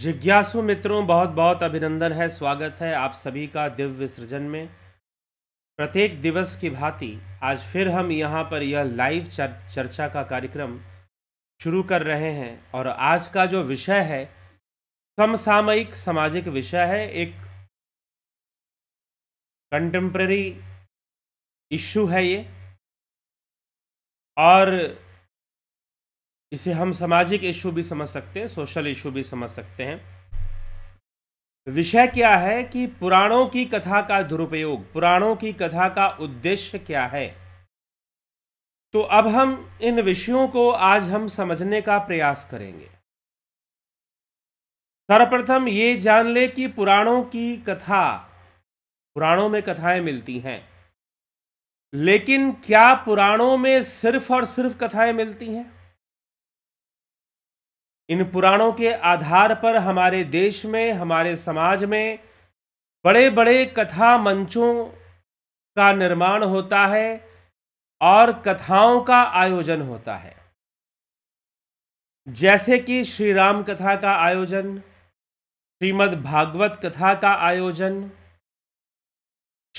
जिज्ञासु मित्रों बहुत बहुत अभिनंदन है स्वागत है आप सभी का दिव्य सृजन में प्रत्येक दिवस की भांति आज फिर हम यहाँ पर यह लाइव चर, चर्चा का कार्यक्रम शुरू कर रहे हैं और आज का जो विषय है समसामयिक सामाजिक विषय है एक कंटेम्प्रेरी इश्यू है ये और इसे हम सामाजिक इशू भी समझ सकते हैं सोशल इशू भी समझ सकते हैं विषय क्या है कि पुराणों की कथा का दुरुपयोग पुराणों की कथा का उद्देश्य क्या है तो अब हम इन विषयों को आज हम समझने का प्रयास करेंगे सर्वप्रथम ये जान ले कि पुराणों की कथा पुराणों में कथाएं मिलती हैं लेकिन क्या पुराणों में सिर्फ और सिर्फ कथाएं मिलती हैं इन पुराणों के आधार पर हमारे देश में हमारे समाज में बड़े बड़े कथा मंचों का निर्माण होता है और कथाओं का आयोजन होता है जैसे कि श्री राम कथा का आयोजन श्रीमद् भागवत कथा का आयोजन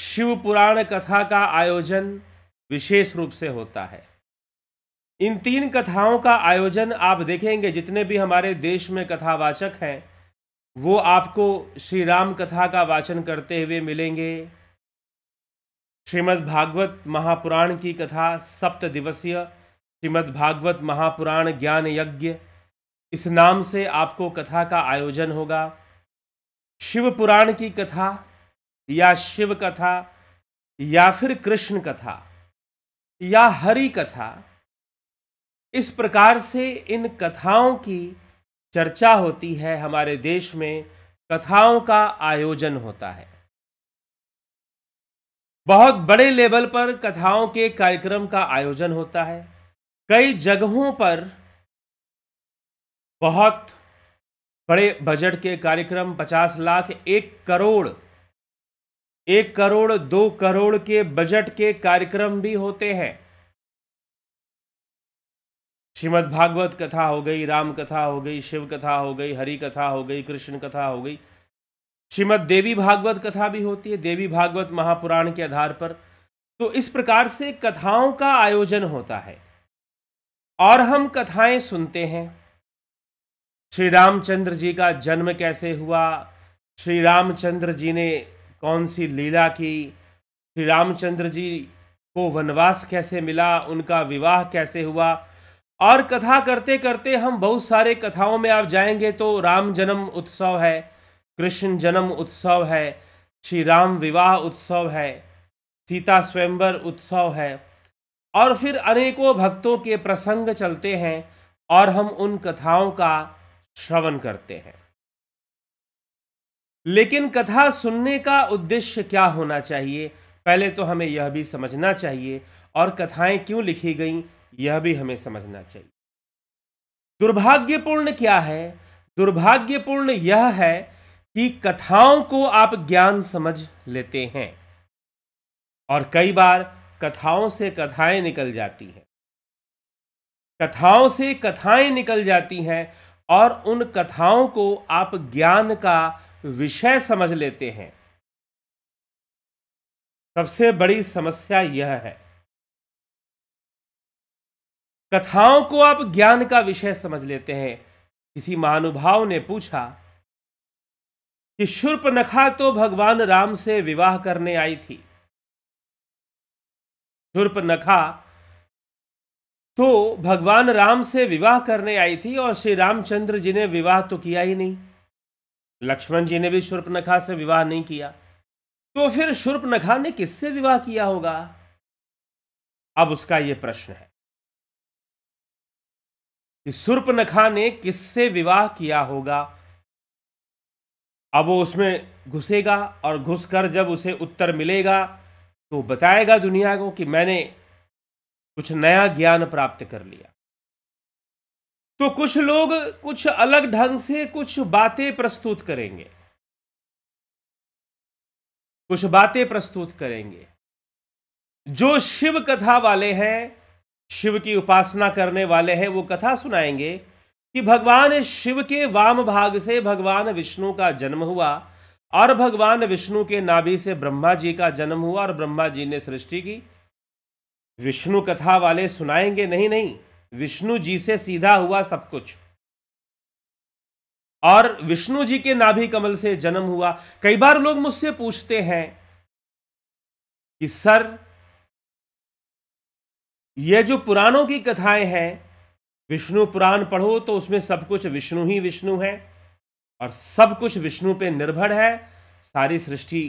शिव पुराण कथा का आयोजन विशेष रूप से होता है इन तीन कथाओं का आयोजन आप देखेंगे जितने भी हमारे देश में कथावाचक हैं वो आपको श्री राम कथा का वाचन करते हुए मिलेंगे श्रीमद् भागवत महापुराण की कथा सप्त दिवसीय श्रीमद् भागवत महापुराण ज्ञान यज्ञ इस नाम से आपको कथा का आयोजन होगा शिव पुराण की कथा या शिव कथा या फिर कृष्ण कथा या हरि कथा इस प्रकार से इन कथाओं की चर्चा होती है हमारे देश में कथाओं का आयोजन होता है बहुत बड़े लेवल पर कथाओं के कार्यक्रम का आयोजन होता है कई जगहों पर बहुत बड़े बजट के कार्यक्रम पचास लाख एक करोड़ एक करोड़ दो करोड़ के बजट के कार्यक्रम भी होते हैं श्रीमद भागवत कथा हो गई राम कथा हो गई शिव कथा हो गई हरि कथा हो गई कृष्ण कथा हो गई श्रीमद देवी भागवत कथा भी होती है देवी भागवत महापुराण के आधार पर तो इस प्रकार से कथाओं का आयोजन होता है और हम कथाएं सुनते हैं श्री रामचंद्र जी का जन्म कैसे हुआ श्री रामचंद्र जी ने कौन सी लीला की श्री रामचंद्र जी को वनवास कैसे मिला उनका विवाह कैसे हुआ और कथा करते करते हम बहुत सारे कथाओं में आप जाएंगे तो राम जन्म उत्सव है कृष्ण जन्म उत्सव है श्री राम विवाह उत्सव है सीता स्वयंवर उत्सव है और फिर अनेकों भक्तों के प्रसंग चलते हैं और हम उन कथाओं का श्रवण करते हैं लेकिन कथा सुनने का उद्देश्य क्या होना चाहिए पहले तो हमें यह भी समझना चाहिए और कथाएं क्यों लिखी गईं यह भी हमें समझना चाहिए दुर्भाग्यपूर्ण क्या है दुर्भाग्यपूर्ण यह है कि कथाओं को आप ज्ञान समझ लेते हैं और कई बार कथाओं से कथाएं निकल जाती हैं कथाओं से कथाएं निकल जाती हैं और उन कथाओं को आप ज्ञान का विषय समझ लेते हैं सबसे बड़ी समस्या यह है कथाओं को आप ज्ञान का विषय समझ लेते हैं किसी महानुभाव ने पूछा कि शुर्प नखा तो भगवान राम से विवाह करने आई थी नखा तो भगवान राम से विवाह करने आई थी और श्री रामचंद्र जी ने विवाह तो किया ही नहीं लक्ष्मण जी ने भी नखा से विवाह नहीं किया तो फिर शुर्प नखा ने किससे विवाह किया होगा अब उसका यह प्रश्न है कि सुर्पनखा ने किससे विवाह किया होगा अब वो उसमें घुसेगा और घुसकर जब उसे उत्तर मिलेगा तो बताएगा दुनिया को कि मैंने कुछ नया ज्ञान प्राप्त कर लिया तो कुछ लोग कुछ अलग ढंग से कुछ बातें प्रस्तुत करेंगे कुछ बातें प्रस्तुत करेंगे जो शिव कथा वाले हैं शिव की उपासना करने वाले हैं वो कथा सुनाएंगे कि भगवान शिव के वाम भाग से भगवान विष्णु का जन्म हुआ और भगवान विष्णु के नाभि से ब्रह्मा जी का जन्म हुआ और ब्रह्मा जी ने सृष्टि की विष्णु कथा वाले सुनाएंगे नहीं नहीं विष्णु जी से सीधा हुआ सब कुछ और विष्णु जी के नाभि कमल से जन्म हुआ कई बार लोग मुझसे पूछते हैं कि सर ये जो पुराणों की कथाएं हैं विष्णु पुराण पढ़ो तो उसमें सब कुछ विष्णु ही विष्णु है और सब कुछ विष्णु पे निर्भर है सारी सृष्टि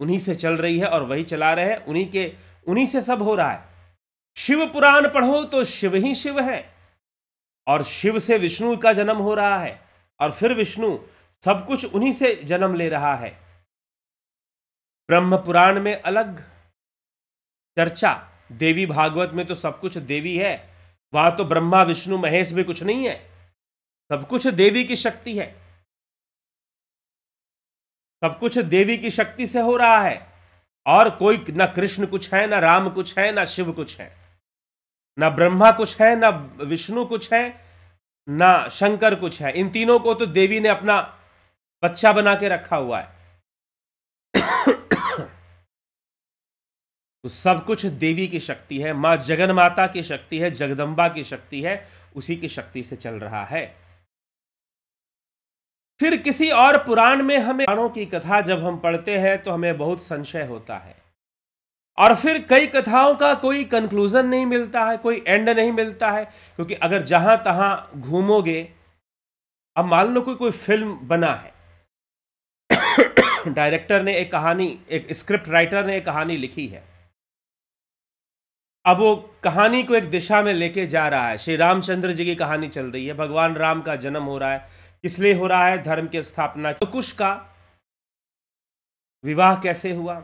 उन्हीं से चल रही है और वही चला रहे हैं उन्हीं के उन्हीं से सब हो रहा है शिव पुराण पढ़ो तो शिव ही शिव है और शिव से विष्णु का जन्म हो रहा है और फिर विष्णु सब कुछ उन्हीं से जन्म ले रहा है ब्रह्म पुराण में अलग चर्चा देवी भागवत में तो सब कुछ देवी है वहां तो ब्रह्मा विष्णु महेश भी कुछ नहीं है सब कुछ देवी की शक्ति है सब कुछ देवी की शक्ति से हो रहा है और कोई ना कृष्ण कुछ है ना राम कुछ है ना शिव कुछ है ना ब्रह्मा कुछ है ना विष्णु कुछ है ना शंकर कुछ है इन तीनों को तो देवी ने अपना बच्चा बना के रखा हुआ है तो सब कुछ देवी की शक्ति है माँ जगन माता की शक्ति है जगदम्बा की शक्ति है उसी की शक्ति से चल रहा है फिर किसी और पुराण में हमें पुराणों की कथा जब हम पढ़ते हैं तो हमें बहुत संशय होता है और फिर कई कथाओं का कोई कंक्लूजन नहीं मिलता है कोई एंड नहीं मिलता है क्योंकि अगर जहां तहां घूमोगे अब मान लो कोई कोई फिल्म बना है डायरेक्टर ने एक कहानी एक स्क्रिप्ट राइटर ने एक कहानी लिखी है अब वो कहानी को एक दिशा में लेके जा रहा है श्री रामचंद्र जी की कहानी चल रही है भगवान राम का जन्म हो रहा है इसलिए हो रहा है धर्म की स्थापना तो कुश का विवाह कैसे हुआ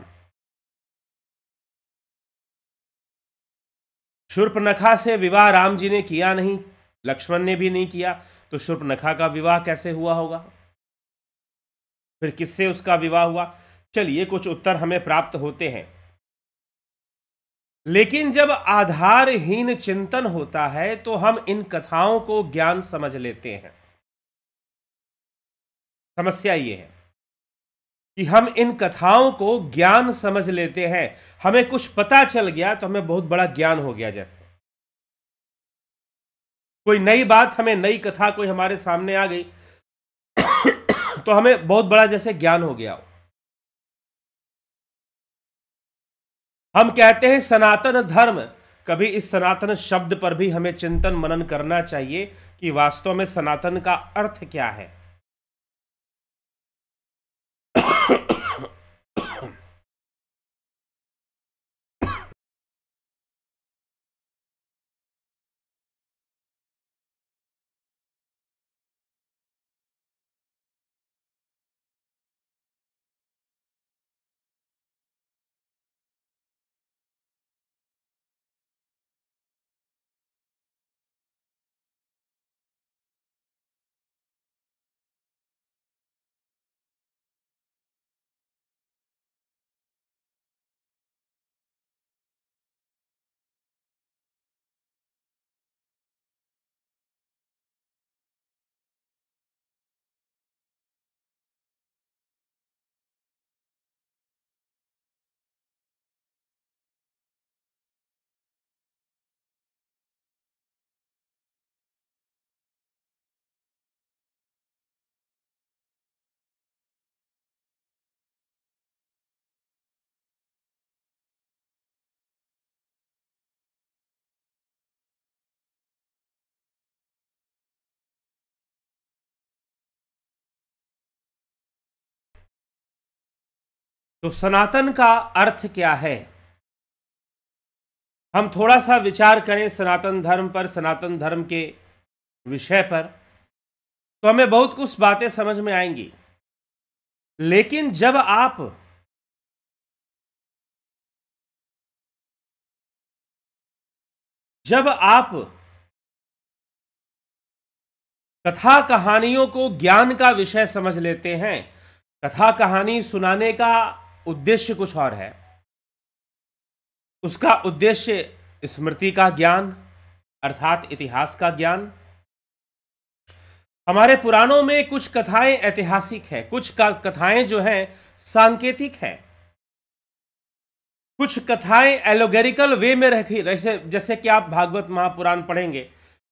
शूर्पनखा से विवाह राम जी ने किया नहीं लक्ष्मण ने भी नहीं किया तो शूर्पनखा का विवाह कैसे हुआ होगा फिर किससे उसका विवाह हुआ चलिए कुछ उत्तर हमें प्राप्त होते हैं लेकिन जब आधारहीन चिंतन होता है तो हम इन कथाओं को ज्ञान समझ लेते हैं समस्या ये है कि हम इन कथाओं को ज्ञान समझ लेते हैं हमें कुछ पता चल गया तो हमें बहुत बड़ा ज्ञान हो गया जैसे कोई नई बात हमें नई कथा कोई हमारे सामने आ गई तो हमें बहुत बड़ा जैसे ज्ञान हो गया हो हम कहते हैं सनातन धर्म कभी इस सनातन शब्द पर भी हमें चिंतन मनन करना चाहिए कि वास्तव में सनातन का अर्थ क्या है तो सनातन का अर्थ क्या है हम थोड़ा सा विचार करें सनातन धर्म पर सनातन धर्म के विषय पर तो हमें बहुत कुछ बातें समझ में आएंगी लेकिन जब आप जब आप कथा कहानियों को ज्ञान का विषय समझ लेते हैं कथा कहानी सुनाने का उद्देश्य कुछ और है उसका उद्देश्य स्मृति का ज्ञान अर्थात इतिहास का ज्ञान हमारे पुराणों में कुछ कथाएं ऐतिहासिक हैं कुछ कथाएं जो हैं सांकेतिक हैं कुछ कथाएं एलोगेरिकल वे में रखी जैसे जैसे कि आप भागवत महापुराण पढ़ेंगे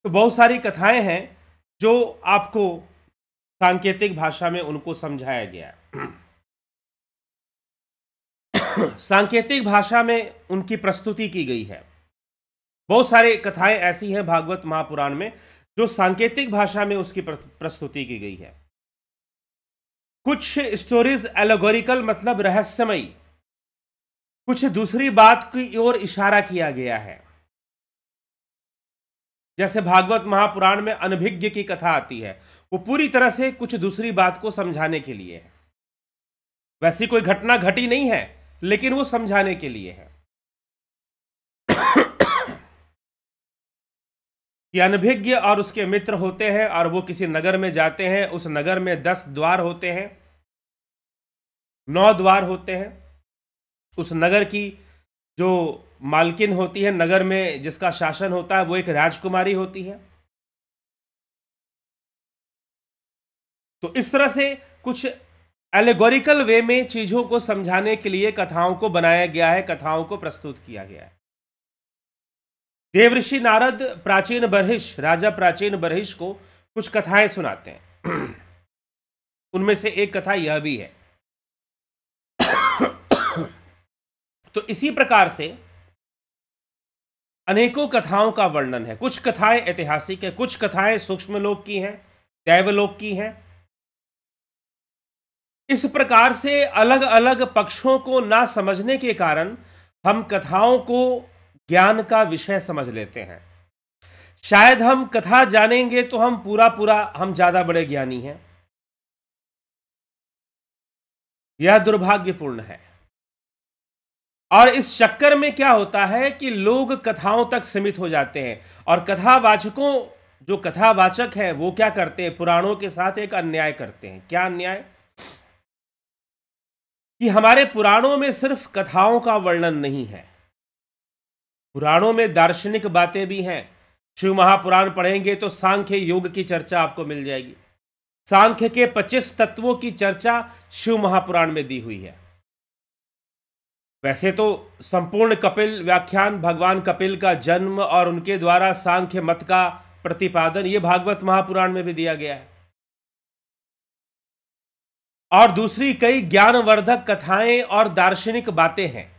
तो बहुत सारी कथाएं हैं जो आपको सांकेतिक भाषा में उनको समझाया गया है सांकेतिक भाषा में उनकी प्रस्तुति की गई है बहुत सारे कथाएं ऐसी हैं भागवत महापुराण में जो सांकेतिक भाषा में उसकी प्रस्तुति की गई है कुछ स्टोरीज एलोगोरिकल मतलब रहस्यमयी कुछ दूसरी बात की ओर इशारा किया गया है जैसे भागवत महापुराण में अनभिज्ञ की कथा आती है वो पूरी तरह से कुछ दूसरी बात को समझाने के लिए है वैसी कोई घटना घटी नहीं है लेकिन वो समझाने के लिए है कि अनभिज्ञ और उसके मित्र होते हैं और वो किसी नगर में जाते हैं उस नगर में दस द्वार होते हैं नौ द्वार होते हैं उस नगर की जो मालकिन होती है नगर में जिसका शासन होता है वो एक राजकुमारी होती है तो इस तरह से कुछ एलेगोरिकल वे में चीजों को समझाने के लिए कथाओं को बनाया गया है कथाओं को प्रस्तुत किया गया है देवऋषि नारद प्राचीन बरहिश राजा प्राचीन बरहिश को कुछ कथाएं सुनाते हैं उनमें से एक कथा यह भी है तो इसी प्रकार से अनेकों कथाओं का वर्णन है कुछ कथाएं ऐतिहासिक है कुछ कथाएं सूक्ष्म लोक की हैं दैवलोक की हैं इस प्रकार से अलग अलग पक्षों को ना समझने के कारण हम कथाओं को ज्ञान का विषय समझ लेते हैं शायद हम कथा जानेंगे तो हम पूरा पूरा हम ज्यादा बड़े ज्ञानी हैं यह दुर्भाग्यपूर्ण है और इस चक्कर में क्या होता है कि लोग कथाओं तक सीमित हो जाते हैं और कथावाचकों जो कथावाचक हैं वो क्या करते हैं पुराणों के साथ एक अन्याय करते हैं क्या अन्याय कि हमारे पुराणों में सिर्फ कथाओं का वर्णन नहीं है पुराणों में दार्शनिक बातें भी हैं शिव महापुराण पढ़ेंगे तो सांख्य योग की चर्चा आपको मिल जाएगी सांख्य के 25 तत्वों की चर्चा शिव महापुराण में दी हुई है वैसे तो संपूर्ण कपिल व्याख्यान भगवान कपिल का जन्म और उनके द्वारा सांख्य मत का प्रतिपादन ये भागवत महापुराण में भी दिया गया है और दूसरी कई ज्ञानवर्धक कथाएं और दार्शनिक बातें हैं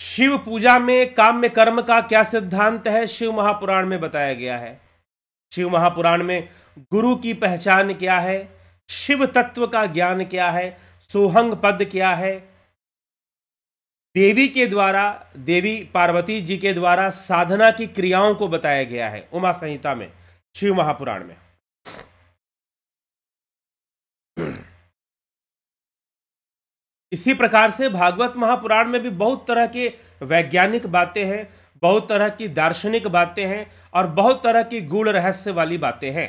शिव पूजा में काम्य कर्म का क्या सिद्धांत है शिव महापुराण में बताया गया है शिव महापुराण में गुरु की पहचान क्या है शिव तत्व का ज्ञान क्या है सोहंग पद क्या है देवी के द्वारा देवी पार्वती जी के द्वारा साधना की क्रियाओं को बताया गया है उमा संहिता में शिव महापुराण में इसी प्रकार से भागवत महापुराण में भी बहुत तरह के वैज्ञानिक बातें हैं बहुत तरह की दार्शनिक बातें हैं और बहुत तरह की गूढ़ रहस्य वाली बातें हैं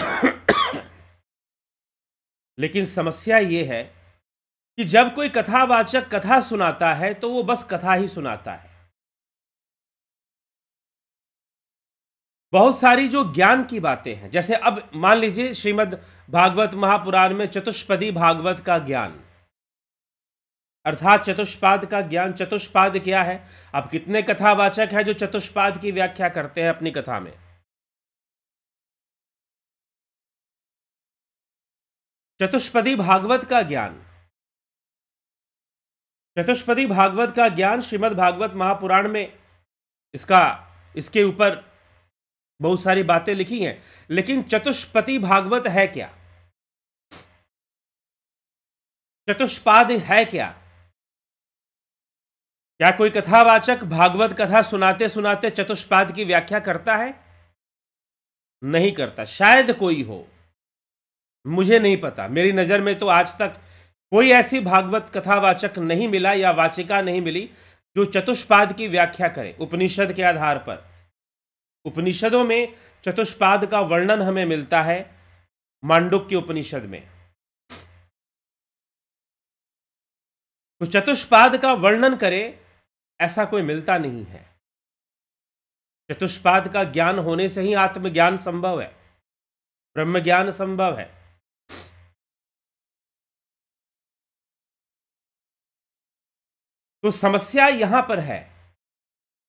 लेकिन समस्या ये है कि जब कोई कथावाचक कथा सुनाता है तो वो बस कथा ही सुनाता है बहुत सारी जो ज्ञान की बातें हैं जैसे अब मान लीजिए श्रीमद् भागवत महापुराण में चतुष्पदी भागवत का ज्ञान अर्थात चतुष्पाद का ज्ञान चतुष्पाद क्या है अब कितने कथावाचक हैं जो चतुष्पाद की व्याख्या करते हैं अपनी कथा में चतुष्पदी भागवत का ज्ञान चतुष्पदी भागवत का ज्ञान श्रीमद् भागवत महापुराण में इसका इसके ऊपर बहुत सारी बातें लिखी हैं लेकिन चतुष्पति भागवत है क्या चतुष्पाद है क्या क्या कोई कथावाचक भागवत कथा सुनाते सुनाते चतुष्पाद की व्याख्या करता है नहीं करता शायद कोई हो मुझे नहीं पता मेरी नज़र में तो आज तक कोई ऐसी भागवत कथावाचक नहीं मिला या वाचिका नहीं मिली जो चतुष्पाद की व्याख्या करे उपनिषद के आधार पर उपनिषदों में चतुष्पाद का वर्णन हमें मिलता है मांडुक के उपनिषद में तो चतुष्पाद का वर्णन करे ऐसा कोई मिलता नहीं है चतुष्पाद का ज्ञान होने से ही आत्मज्ञान संभव है ब्रह्म ज्ञान संभव है तो समस्या यहां पर है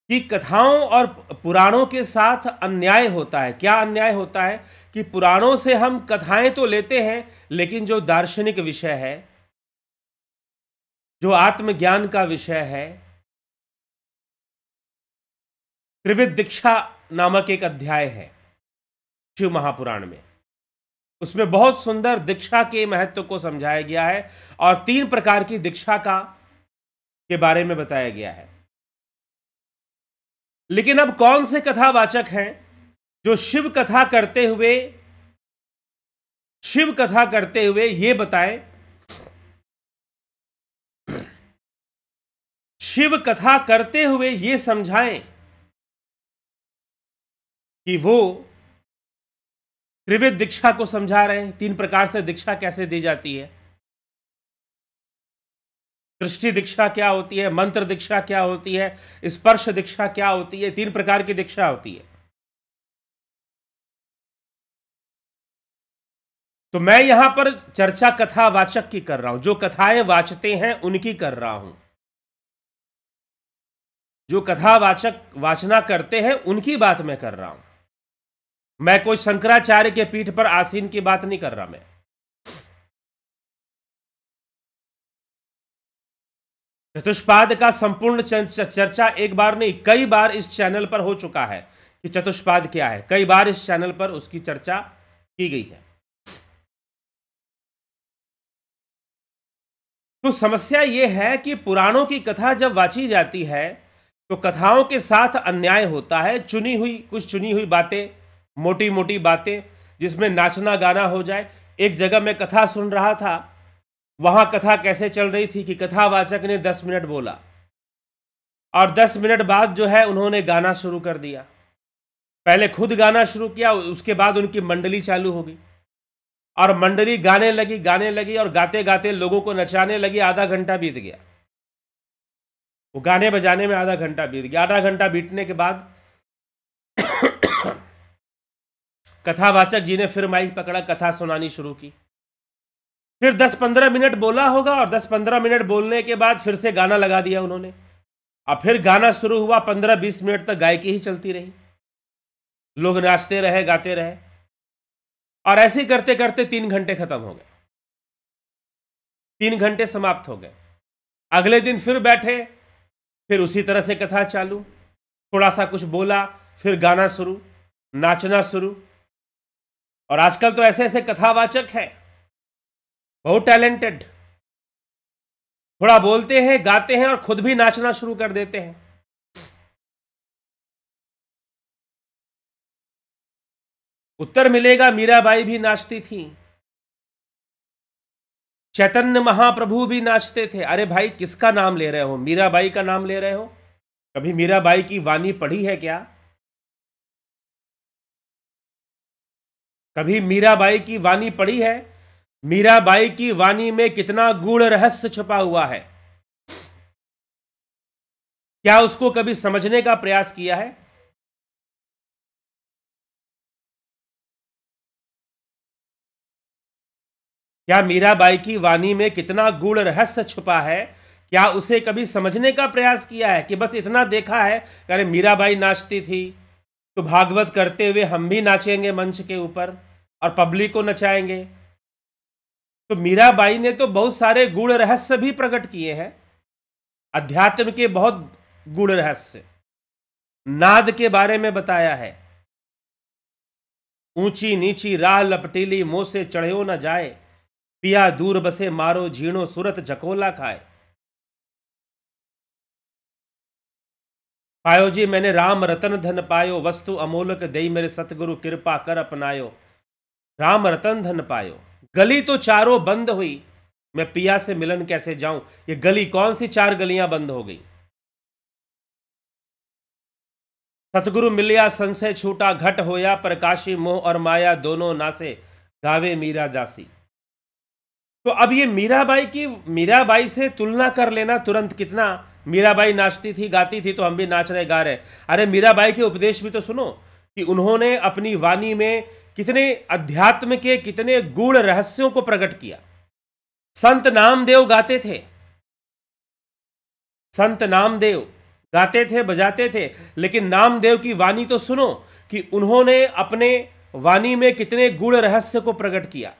कि कथाओं और पुराणों के साथ अन्याय होता है क्या अन्याय होता है कि पुराणों से हम कथाएं तो लेते हैं लेकिन जो दार्शनिक विषय है जो आत्मज्ञान का विषय है त्रिविद दीक्षा नामक एक अध्याय है शिव महापुराण में उसमें बहुत सुंदर दीक्षा के महत्व को समझाया गया है और तीन प्रकार की दीक्षा का के बारे में बताया गया है लेकिन अब कौन से कथावाचक हैं जो शिव कथा करते हुए शिव कथा करते हुए ये बताएं शिव कथा करते हुए ये समझाएं कि वो त्रिविध दीक्षा को समझा रहे हैं तीन प्रकार से दीक्षा कैसे दी जाती है दृष्टि दीक्षा क्या होती है मंत्र दीक्षा क्या होती है स्पर्श दीक्षा क्या होती है तीन प्रकार की दीक्षा होती है तो मैं यहां पर चर्चा कथा वाचक की कर रहा हूं जो कथाएं वाचते हैं उनकी कर रहा हूं जो कथा वाचक वाचना करते हैं उनकी बात मैं कर रहा हूं मैं कोई शंकराचार्य के पीठ पर आसीन की बात नहीं कर रहा मैं चतुष्पाद का संपूर्ण चर्चा एक बार नहीं कई बार इस चैनल पर हो चुका है कि चतुष्पाद क्या है कई बार इस चैनल पर उसकी चर्चा की गई है तो समस्या ये है कि पुराणों की कथा जब वाची जाती है तो कथाओं के साथ अन्याय होता है चुनी हुई कुछ चुनी हुई बातें मोटी मोटी बातें जिसमें नाचना गाना हो जाए एक जगह मैं कथा सुन रहा था वहां कथा कैसे चल रही थी कि कथावाचक ने दस मिनट बोला और दस मिनट बाद जो है उन्होंने गाना शुरू कर दिया पहले खुद गाना शुरू किया उसके बाद उनकी मंडली चालू होगी और मंडली गाने लगी गाने लगी और गाते गाते लोगों को नचाने लगी आधा घंटा बीत गया वो गाने बजाने में आधा घंटा बीत गया आधा घंटा बीतने के बाद कथावाचक जी ने फिर माइक पकड़ा कथा सुनानी शुरू की फिर 10-15 मिनट बोला होगा और 10-15 मिनट बोलने के बाद फिर से गाना लगा दिया उन्होंने और फिर गाना शुरू हुआ 15-20 मिनट तक गायकी ही चलती रही लोग नाचते रहे गाते रहे और ऐसे ही करते करते तीन घंटे खत्म हो गए तीन घंटे समाप्त हो गए अगले दिन फिर बैठे फिर उसी तरह से कथा चालू थोड़ा सा कुछ बोला फिर गाना शुरू नाचना शुरू और आजकल तो ऐसे ऐसे कथावाचक हैं बहुत टैलेंटेड थोड़ा बोलते हैं गाते हैं और खुद भी नाचना शुरू कर देते हैं उत्तर मिलेगा मीराबाई भी नाचती थी चैतन्य महाप्रभु भी नाचते थे अरे भाई किसका नाम ले रहे हो मीराबाई का नाम ले रहे हो कभी मीराबाई की वाणी पढ़ी है क्या कभी मीराबाई की वाणी पढ़ी है मीराबाई की वाणी में कितना गूढ़ रहस्य छुपा हुआ है क्या उसको कभी समझने का प्रयास किया है क्या मीराबाई की वाणी में कितना गूढ़ रहस्य छुपा है क्या उसे कभी समझने का प्रयास किया है कि बस इतना देखा है अरे मीराबाई नाचती थी तो भागवत करते हुए हम भी नाचेंगे मंच के ऊपर और पब्लिक को नचाएंगे तो मीराबाई ने तो बहुत सारे गुण रहस्य भी प्रकट किए हैं अध्यात्म के बहुत गुण रहस्य नाद के बारे में बताया है ऊंची नीची राह लपटीली मोह से चढ़ो न जाए पिया दूर बसे मारो झीणो सुरत झकोला खाए पायो जी मैंने राम रतन धन पायो वस्तु अमोलक दई मेरे सतगुरु कृपा कर अपनायो राम रतन धन पायो गली तो चारों बंद हुई मैं पिया से मिलन कैसे जाऊं ये गली कौन सी चार गलियां बंद हो गई सतगुरु मिलिया संशय छूटा घट होया प्रकाशी मोह और माया दोनों नासे गावे मीरा दासी तो अब ये मीराबाई की मीराबाई से तुलना कर लेना तुरंत कितना मीराबाई नाचती थी गाती थी तो हम भी नाच रहे गा रहे अरे मीराबाई के उपदेश भी तो सुनो कि उन्होंने अपनी वाणी में कितने अध्यात्म के कितने गूढ़ रहस्यों को प्रकट किया संत नामदेव गाते थे संत नामदेव गाते थे बजाते थे लेकिन नामदेव की वाणी तो सुनो कि उन्होंने अपने वाणी में कितने गुण रहस्य को प्रकट किया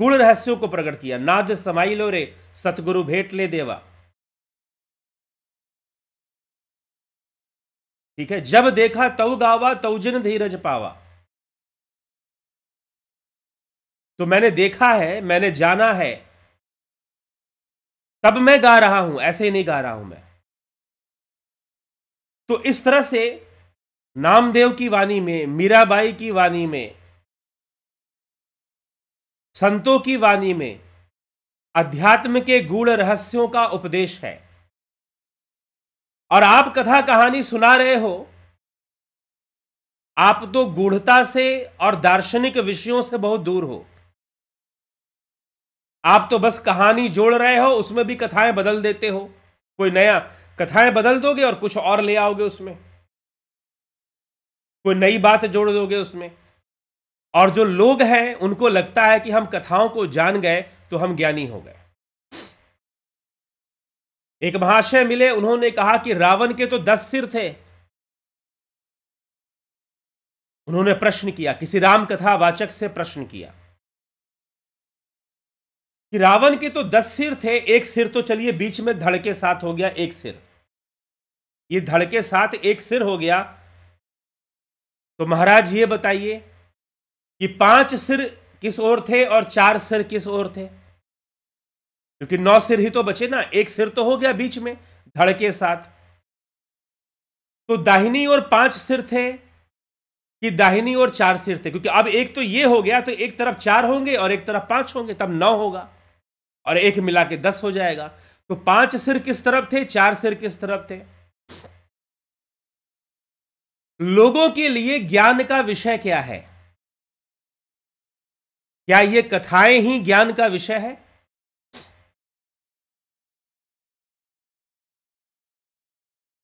गुण रहस्यों को प्रकट किया नाद समाई लो रे सतगुरु भेंट ले देवा ठीक है जब देखा तव गावा तव तवजन धीरज पावा तो मैंने देखा है मैंने जाना है तब मैं गा रहा हूं ऐसे ही नहीं गा रहा हूं मैं तो इस तरह से नामदेव की वाणी में मीराबाई की वाणी में संतों की वाणी में अध्यात्म के गूढ़ रहस्यों का उपदेश है और आप कथा कहानी सुना रहे हो आप तो गूढ़ता से और दार्शनिक विषयों से बहुत दूर हो आप तो बस कहानी जोड़ रहे हो उसमें भी कथाएं बदल देते हो कोई नया कथाएं बदल दोगे और कुछ और ले आओगे उसमें कोई नई बात जोड़ दोगे उसमें और जो लोग हैं उनको लगता है कि हम कथाओं को जान गए तो हम ज्ञानी हो गए एक महाशय मिले उन्होंने कहा कि रावण के तो दस सिर थे उन्होंने प्रश्न किया किसी राम कथा वाचक से प्रश्न किया कि रावण के तो दस सिर थे एक सिर तो चलिए बीच में धड़ के साथ हो गया एक सिर ये धड़ के साथ एक सिर हो गया तो महाराज ये बताइए कि पांच सिर किस ओर थे और चार सिर किस ओर थे क्योंकि नौ सिर ही तो बचे ना एक सिर तो हो गया बीच में धड़ के साथ तो दाहिनी और पांच सिर थे कि दाहिनी और चार सिर थे क्योंकि अब एक तो ये हो गया तो एक तरफ चार होंगे और एक तरफ पांच होंगे तब नौ होगा और एक मिला के दस हो जाएगा तो पांच सिर किस तरफ थे चार सिर किस तरफ थे लोगों के लिए ज्ञान का विषय क्या है क्या ये कथाएं ही ज्ञान का विषय है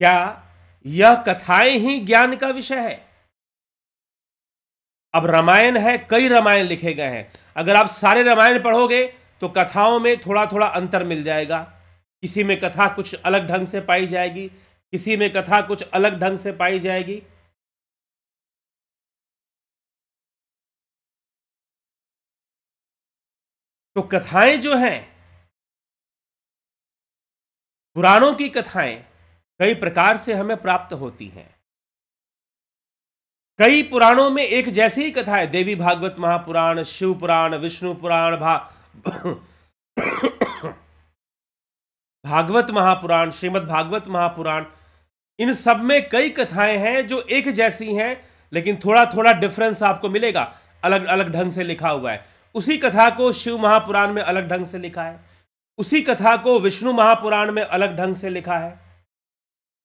क्या यह कथाएं ही ज्ञान का विषय है अब रामायण है कई रामायण लिखे गए हैं अगर आप सारे रामायण पढ़ोगे तो कथाओं में थोड़ा थोड़ा अंतर मिल जाएगा किसी में कथा कुछ अलग ढंग से पाई जाएगी किसी में कथा कुछ अलग ढंग से पाई जाएगी तो कथाएं जो हैं पुराणों की कथाएं कई प्रकार से हमें प्राप्त होती हैं कई पुराणों में एक जैसी ही कथा है देवी भागवत महापुराण शिव पुराण विष्णु पुराण भा भागवत महापुराण श्रीमद भागवत महापुराण इन सब में कई कथाएं हैं जो एक जैसी हैं लेकिन थोड़ा थोड़ा डिफरेंस आपको मिलेगा अलग अलग ढंग से लिखा हुआ है उसी कथा को शिव महापुराण में अलग ढंग से लिखा है उसी कथा को विष्णु महापुराण में अलग ढंग से लिखा है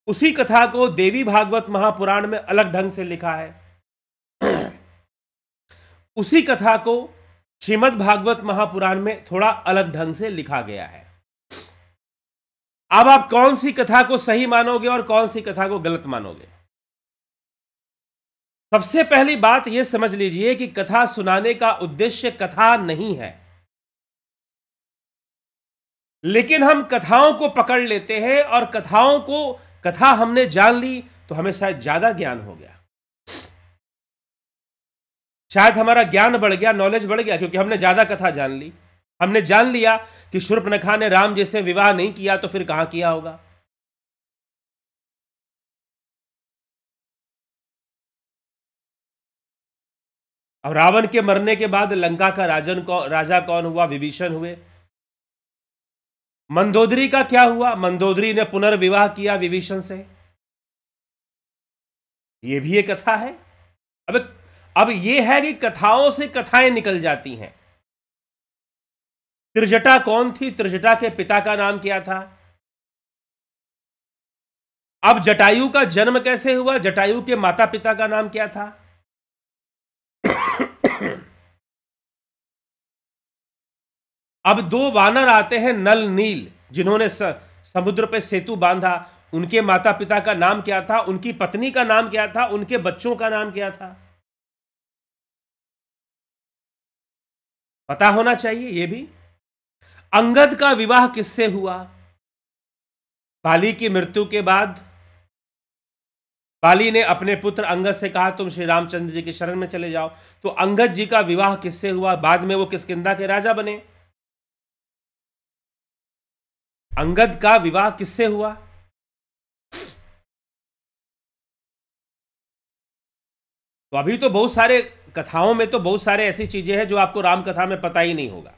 उसी कथा को देवी भागवत महापुराण में अलग ढंग से लिखा है उसी कथा को श्रीमद भागवत महापुराण में थोड़ा अलग ढंग से लिखा गया है अब आप कौन सी कथा को सही मानोगे और कौन सी कथा को गलत मानोगे सबसे पहली बात यह समझ लीजिए कि कथा सुनाने का उद्देश्य कथा नहीं है लेकिन हम कथाओं को पकड़ लेते हैं और कथाओं को कथा हमने जान ली तो हमें शायद ज़्यादा ज्ञान हो गया शायद हमारा ज्ञान बढ़ गया नॉलेज बढ़ गया क्योंकि हमने ज़्यादा कथा जान ली हमने जान लिया कि नखा ने राम जैसे विवाह नहीं किया तो फिर कहां किया होगा अब रावण के मरने के बाद लंका का राजन कौ, राजा कौन हुआ विभीषण हुए मंदोदरी का क्या हुआ मंदोदरी ने पुनर्विवाह किया विभीषण से यह भी एक कथा है अब अब यह है कि कथाओं से कथाएं निकल जाती हैं त्रिजटा कौन थी त्रिजटा के पिता का नाम क्या था अब जटायु का जन्म कैसे हुआ जटायु के माता पिता का नाम क्या था अब दो वानर आते हैं नल नील जिन्होंने समुद्र पर सेतु बांधा उनके माता पिता का नाम क्या था उनकी पत्नी का नाम क्या था उनके बच्चों का नाम क्या था पता होना चाहिए यह भी अंगद का विवाह किससे हुआ बाली की मृत्यु के बाद बाली ने अपने पुत्र अंगद से कहा तुम श्री रामचंद्र जी के शरण में चले जाओ तो अंगद जी का विवाह किससे हुआ बाद में वो किसकिंदा के राजा बने अंगद का विवाह किससे हुआ तो अभी तो बहुत सारे कथाओं में तो बहुत सारे ऐसी चीजें हैं जो आपको राम कथा में पता ही नहीं होगा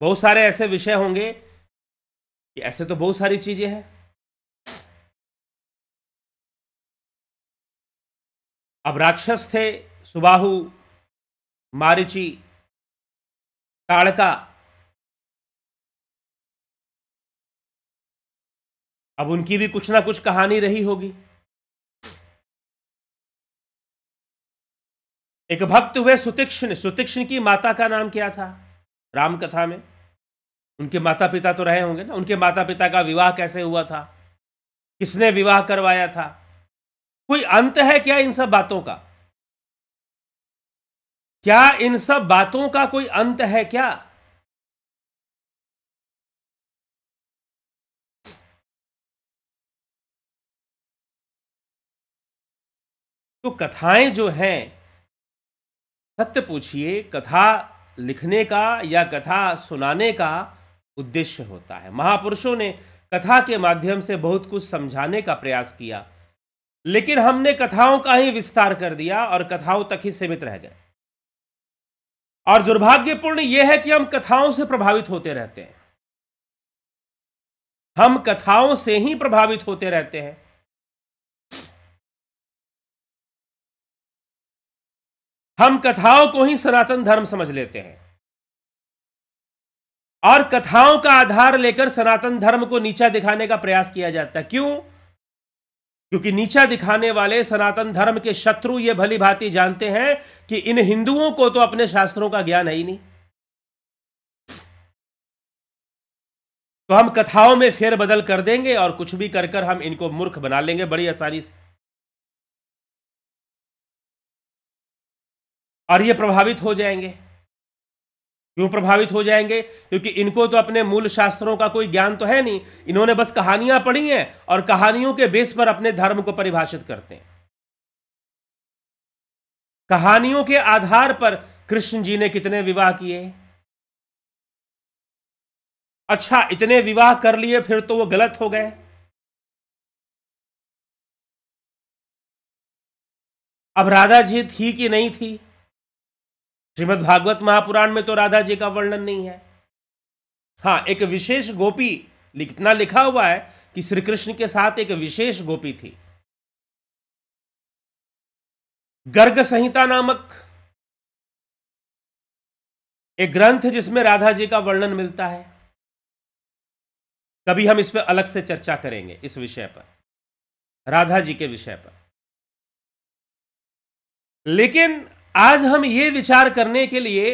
बहुत सारे ऐसे विषय होंगे कि ऐसे तो बहुत सारी चीजें हैं अब राक्षस थे सुबाहु मारुचि कालका अब उनकी भी कुछ ना कुछ कहानी रही होगी एक भक्त हुए सुतिक्षण सुतिक्षण की माता का नाम क्या था राम कथा में उनके माता पिता तो रहे होंगे ना उनके माता पिता का विवाह कैसे हुआ था किसने विवाह करवाया था कोई अंत है क्या इन सब बातों का क्या इन सब बातों का कोई अंत है क्या तो कथाएं जो हैं सत्य पूछिए कथा लिखने का या कथा सुनाने का उद्देश्य होता है महापुरुषों ने कथा के माध्यम से बहुत कुछ समझाने का प्रयास किया लेकिन हमने कथाओं का ही विस्तार कर दिया और कथाओं तक ही सीमित रह गए और दुर्भाग्यपूर्ण यह है कि हम कथाओं से प्रभावित होते रहते हैं हम कथाओं से ही प्रभावित होते रहते हैं हम कथाओं को ही सनातन धर्म समझ लेते हैं और कथाओं का आधार लेकर सनातन धर्म को नीचा दिखाने का प्रयास किया जाता है क्यों क्योंकि नीचा दिखाने वाले सनातन धर्म के शत्रु ये भली भांति जानते हैं कि इन हिंदुओं को तो अपने शास्त्रों का ज्ञान है ही नहीं तो हम कथाओं में फेरबदल कर देंगे और कुछ भी कर कर हम इनको मूर्ख बना लेंगे बड़ी आसानी से और ये प्रभावित हो जाएंगे क्यों प्रभावित हो जाएंगे क्योंकि इनको तो अपने मूल शास्त्रों का कोई ज्ञान तो है नहीं इन्होंने बस कहानियां पढ़ी हैं और कहानियों के बेस पर अपने धर्म को परिभाषित करते हैं कहानियों के आधार पर कृष्ण जी ने कितने विवाह किए अच्छा इतने विवाह कर लिए फिर तो वो गलत हो गए अब राधा जी थी कि नहीं थी श्रीमद् भागवत महापुराण में तो राधा जी का वर्णन नहीं है हाँ एक विशेष गोपी इतना लिखा हुआ है कि श्री कृष्ण के साथ एक विशेष गोपी थी गर्ग संहिता नामक एक ग्रंथ जिसमें राधा जी का वर्णन मिलता है कभी हम इस पर अलग से चर्चा करेंगे इस विषय पर राधा जी के विषय पर लेकिन आज हम ये विचार करने के लिए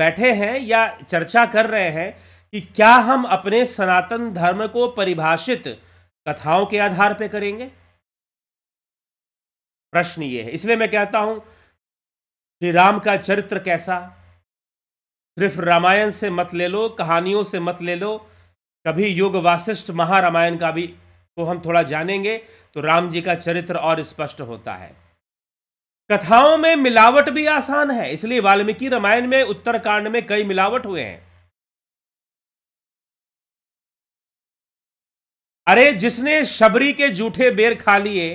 बैठे हैं या चर्चा कर रहे हैं कि क्या हम अपने सनातन धर्म को परिभाषित कथाओं के आधार पर करेंगे प्रश्न ये है इसलिए मैं कहता हूं श्री राम का चरित्र कैसा सिर्फ रामायण से मत ले लो कहानियों से मत ले लो कभी युग वासिष्ठ महारामायण का भी को तो हम थोड़ा जानेंगे तो राम जी का चरित्र और स्पष्ट होता है कथाओं में मिलावट भी आसान है इसलिए वाल्मीकि रामायण में उत्तरकांड में कई मिलावट हुए हैं अरे जिसने शबरी के जूठे बेर खा लिए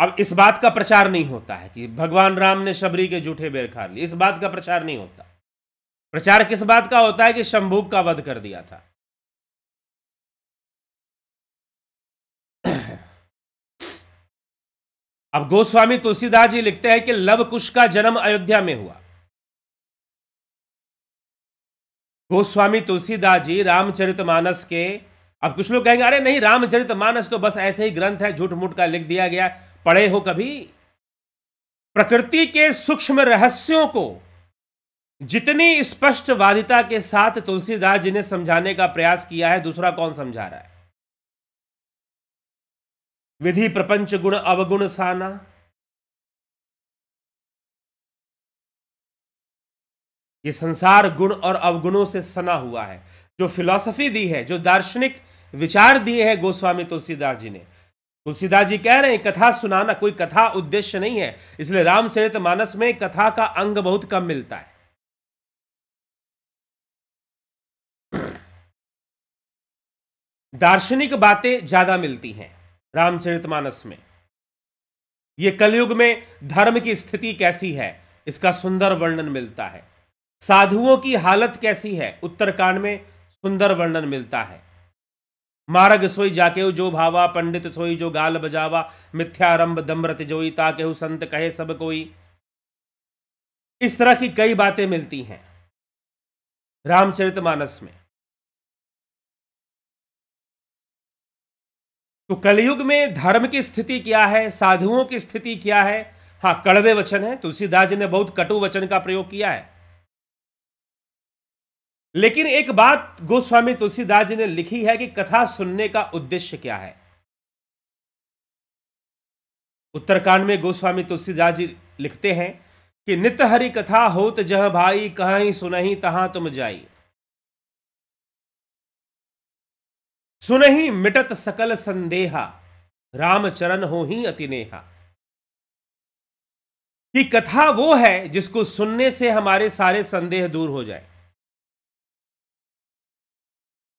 अब इस बात का प्रचार नहीं होता है कि भगवान राम ने शबरी के जूठे बेर खा लिए इस बात का प्रचार नहीं होता प्रचार किस बात का होता है कि शंभूक का वध कर दिया था अब गोस्वामी तुलसीदास जी लिखते हैं कि लव कुश का जन्म अयोध्या में हुआ गोस्वामी तुलसीदास जी रामचरितमानस के अब कुछ लोग कहेंगे अरे नहीं रामचरितमानस तो बस ऐसे ही ग्रंथ है झूठ मूठ का लिख दिया गया पढ़े हो कभी प्रकृति के सूक्ष्म रहस्यों को जितनी स्पष्टवादिता के साथ तुलसीदास जी ने समझाने का प्रयास किया है दूसरा कौन समझा रहा है विधि प्रपंच गुण अवगुण साना ये संसार गुण और अवगुणों से सना हुआ है जो फिलॉसफी दी है जो दार्शनिक विचार दिए हैं गोस्वामी तुलसीदास जी ने तुलसीदास जी कह रहे हैं कथा सुनाना कोई कथा उद्देश्य नहीं है इसलिए रामचरित मानस में कथा का अंग बहुत कम मिलता है दार्शनिक बातें ज्यादा मिलती हैं रामचरितमानस में ये कलयुग में धर्म की स्थिति कैसी है इसका सुंदर वर्णन मिलता है साधुओं की हालत कैसी है उत्तरकांड में सुंदर वर्णन मिलता है मारग सोई जाके जो भावा पंडित सोई जो गाल बजावा मिथ्यारंभ दम्रत जोई ताके संत कहे सब कोई इस तरह की कई बातें मिलती हैं रामचरितमानस में तो कलयुग में धर्म की स्थिति क्या है साधुओं की स्थिति क्या है हाँ कड़वे वचन है तुलसीदास जी ने बहुत कटु वचन का प्रयोग किया है लेकिन एक बात गोस्वामी तुलसीदास जी ने लिखी है कि कथा सुनने का उद्देश्य क्या है उत्तरकांड में गोस्वामी तुलसीदास जी लिखते हैं कि नित्य हरि कथा होत जह भाई कहा ही सुनही तुम जाई सुन ही मिटत सकल संदेहा रामचरण हो ही अतिनेहा कि कथा वो है जिसको सुनने से हमारे सारे संदेह दूर हो जाए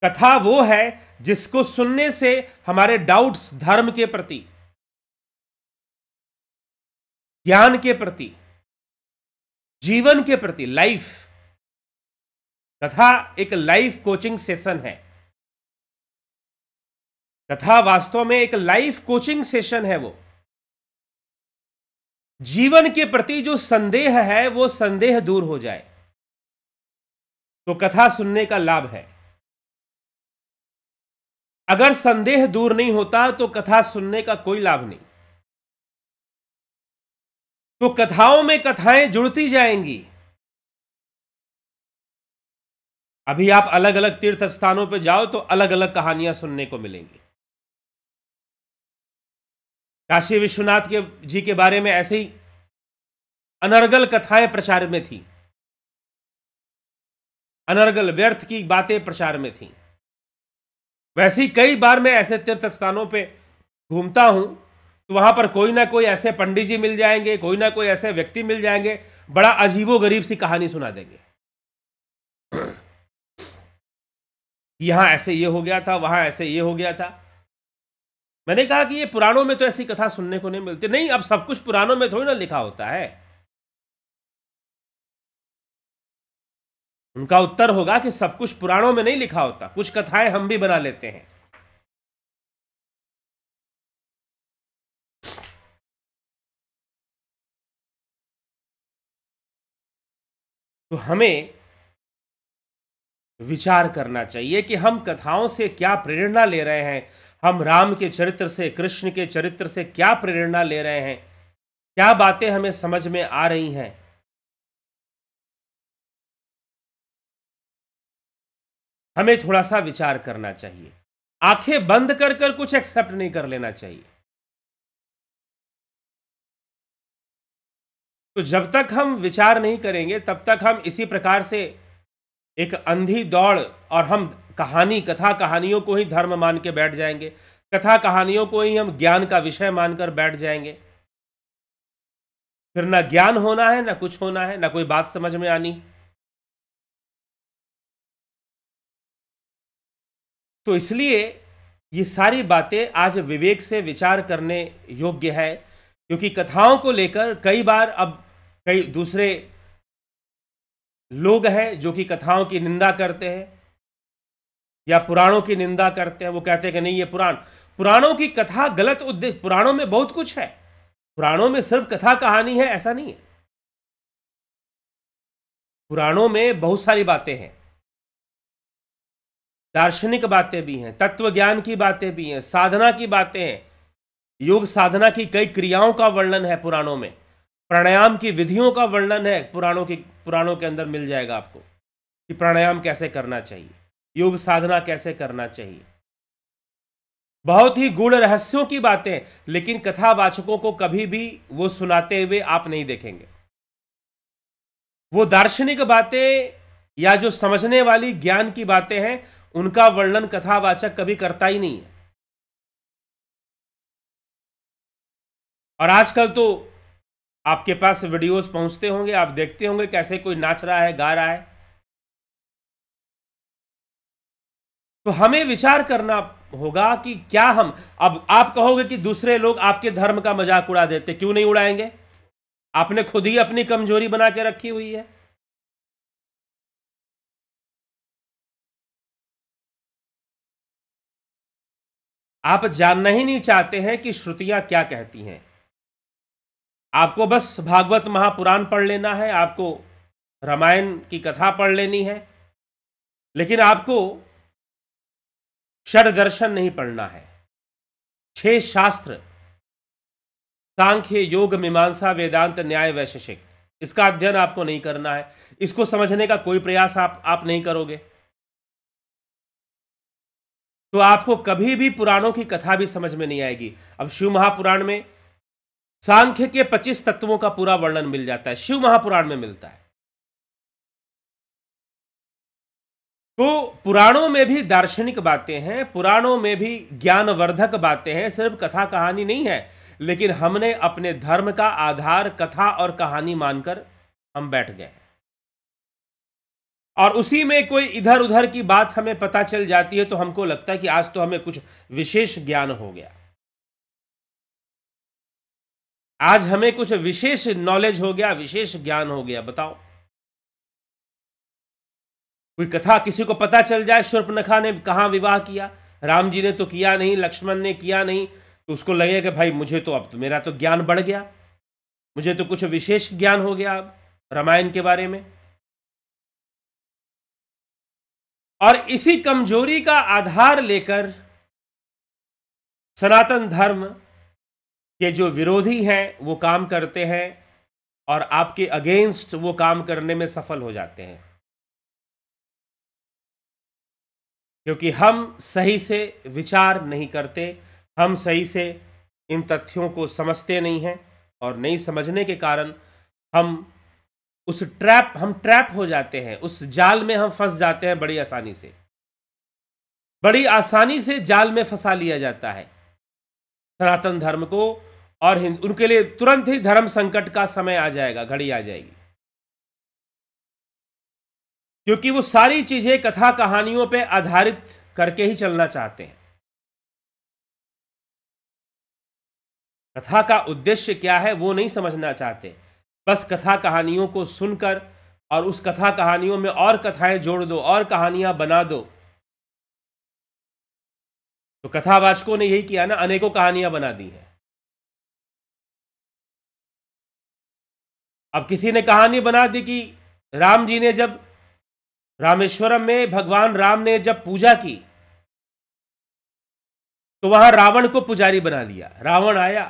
कथा वो है जिसको सुनने से हमारे डाउट्स धर्म के प्रति ज्ञान के प्रति जीवन के प्रति लाइफ कथा एक लाइफ कोचिंग सेशन है तथा वास्तव में एक लाइफ कोचिंग सेशन है वो जीवन के प्रति जो संदेह है वो संदेह दूर हो जाए तो कथा सुनने का लाभ है अगर संदेह दूर नहीं होता तो कथा सुनने का कोई लाभ नहीं तो कथाओं में कथाएं जुड़ती जाएंगी अभी आप अलग अलग तीर्थ स्थानों पर जाओ तो अलग अलग कहानियां सुनने को मिलेंगी काशी विश्वनाथ के जी के बारे में ऐसे ही अनर्गल कथाएं प्रचार में थी अनर्गल व्यर्थ की बातें प्रचार में थी वैसे ही कई बार मैं ऐसे तीर्थ स्थानों पे घूमता हूं तो वहां पर कोई ना कोई ऐसे पंडित जी मिल जाएंगे कोई ना कोई ऐसे व्यक्ति मिल जाएंगे बड़ा अजीबो गरीब सी कहानी सुना देंगे यहां ऐसे ये हो गया था वहां ऐसे ये हो गया था मैंने कहा कि ये पुराणों में तो ऐसी कथा सुनने को नहीं मिलती नहीं अब सब कुछ पुराणों में थोड़ी ना लिखा होता है उनका उत्तर होगा कि सब कुछ पुराणों में नहीं लिखा होता कुछ कथाएं हम भी बना लेते हैं तो हमें विचार करना चाहिए कि हम कथाओं से क्या प्रेरणा ले रहे हैं हम राम के चरित्र से कृष्ण के चरित्र से क्या प्रेरणा ले रहे हैं क्या बातें हमें समझ में आ रही हैं हमें थोड़ा सा विचार करना चाहिए आंखें बंद कर कर कुछ एक्सेप्ट नहीं कर लेना चाहिए तो जब तक हम विचार नहीं करेंगे तब तक हम इसी प्रकार से एक अंधी दौड़ और हम कहानी कथा कहानियों को ही धर्म मान के बैठ जाएंगे कथा कहानियों को ही हम ज्ञान का विषय मानकर बैठ जाएंगे फिर ना ज्ञान होना है ना कुछ होना है ना कोई बात समझ में आनी तो इसलिए ये सारी बातें आज विवेक से विचार करने योग्य है क्योंकि कथाओं को लेकर कई बार अब कई दूसरे लोग हैं जो कि कथाओं की निंदा करते हैं या पुराणों की निंदा करते हैं वो कहते हैं कि नहीं ये पुराण पुराणों की कथा गलत उद्देश्य पुराणों में बहुत कुछ है पुराणों में सिर्फ कथा कहानी है ऐसा नहीं है पुराणों में बहुत सारी बातें हैं दार्शनिक बातें भी हैं तत्व ज्ञान की बातें भी हैं साधना की बातें हैं योग साधना की कई क्रियाओं का वर्णन है पुराणों में प्राणायाम की विधियों का वर्णन है पुराणों की पुराणों के अंदर मिल जाएगा आपको कि प्राणायाम कैसे करना चाहिए योग साधना कैसे करना चाहिए बहुत ही गुण रहस्यों की बातें लेकिन कथावाचकों को कभी भी वो सुनाते हुए आप नहीं देखेंगे वो दार्शनिक बातें या जो समझने वाली ज्ञान की बातें हैं उनका वर्णन कथावाचक कभी करता ही नहीं है और आजकल तो आपके पास वीडियोस पहुंचते होंगे आप देखते होंगे कैसे कोई नाच रहा है गा रहा है तो हमें विचार करना होगा कि क्या हम अब आप कहोगे कि दूसरे लोग आपके धर्म का मजाक उड़ा देते क्यों नहीं उड़ाएंगे आपने खुद ही अपनी कमजोरी बना के रखी हुई है आप जानना ही नहीं चाहते हैं कि श्रुतियां क्या कहती हैं आपको बस भागवत महापुराण पढ़ लेना है आपको रामायण की कथा पढ़ लेनी है लेकिन आपको षड दर्शन नहीं पढ़ना है छह शास्त्र सांख्य योग मीमांसा वेदांत न्याय वैशेषिक इसका अध्ययन आपको नहीं करना है इसको समझने का कोई प्रयास आप आप नहीं करोगे तो आपको कभी भी पुराणों की कथा भी समझ में नहीं आएगी अब शिव महापुराण में सांख्य के 25 तत्वों का पूरा वर्णन मिल जाता है शिव महापुराण में मिलता है तो पुराणों में भी दार्शनिक बातें हैं पुराणों में भी ज्ञानवर्धक बातें हैं सिर्फ कथा कहानी नहीं है लेकिन हमने अपने धर्म का आधार कथा और कहानी मानकर हम बैठ गए और उसी में कोई इधर उधर की बात हमें पता चल जाती है तो हमको लगता है कि आज तो हमें कुछ विशेष ज्ञान हो गया आज हमें कुछ विशेष नॉलेज हो गया विशेष ज्ञान हो गया बताओ कोई कथा किसी को पता चल जाए नखा ने कहाँ विवाह किया राम जी ने तो किया नहीं लक्ष्मण ने किया नहीं तो उसको लगेगा कि भाई मुझे तो अब तो मेरा तो ज्ञान बढ़ गया मुझे तो कुछ विशेष ज्ञान हो गया अब रामायण के बारे में और इसी कमजोरी का आधार लेकर सनातन धर्म के जो विरोधी हैं वो काम करते हैं और आपके अगेंस्ट वो काम करने में सफल हो जाते हैं क्योंकि हम सही से विचार नहीं करते हम सही से इन तथ्यों को समझते नहीं हैं और नहीं समझने के कारण हम उस ट्रैप हम ट्रैप हो जाते हैं उस जाल में हम फंस जाते हैं बड़ी आसानी से बड़ी आसानी से जाल में फंसा लिया जाता है सनातन धर्म को और हिंद उनके लिए तुरंत ही धर्म संकट का समय आ जाएगा घड़ी आ जाएगी क्योंकि वो सारी चीज़ें कथा कहानियों पे आधारित करके ही चलना चाहते हैं कथा का उद्देश्य क्या है वो नहीं समझना चाहते बस कथा कहानियों को सुनकर और उस कथा कहानियों में और कथाएं जोड़ दो और कहानियां बना दो तो कथावाचकों ने यही किया ना अनेकों कहानियां बना दी हैं अब किसी ने कहानी बना दी कि राम जी ने जब रामेश्वरम में भगवान राम ने जब पूजा की तो वहां रावण को पुजारी बना लिया रावण आया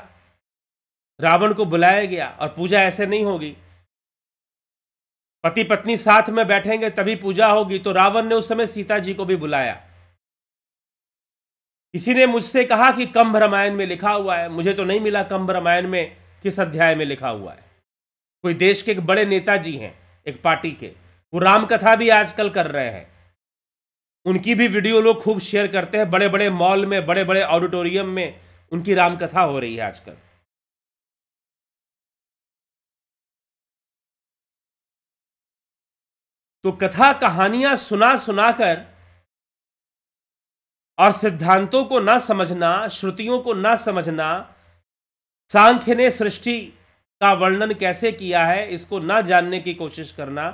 रावण को बुलाया गया और पूजा ऐसे नहीं होगी पति पत्नी साथ में बैठेंगे तभी पूजा होगी तो रावण ने उस समय सीता जी को भी बुलाया किसी ने मुझसे कहा कि कंभ रामायण में लिखा हुआ है मुझे तो नहीं मिला कंभ रामायण में किस अध्याय में लिखा हुआ है कोई देश के एक बड़े नेता जी हैं एक पार्टी के वो रामकथा भी आजकल कर रहे हैं उनकी भी वीडियो लोग खूब शेयर करते हैं बड़े बड़े मॉल में बड़े बड़े ऑडिटोरियम में उनकी रामकथा हो रही है आजकल तो कथा कहानियां सुना सुनाकर और सिद्धांतों को ना समझना श्रुतियों को ना समझना सांख्य ने सृष्टि का वर्णन कैसे किया है इसको ना जानने की कोशिश करना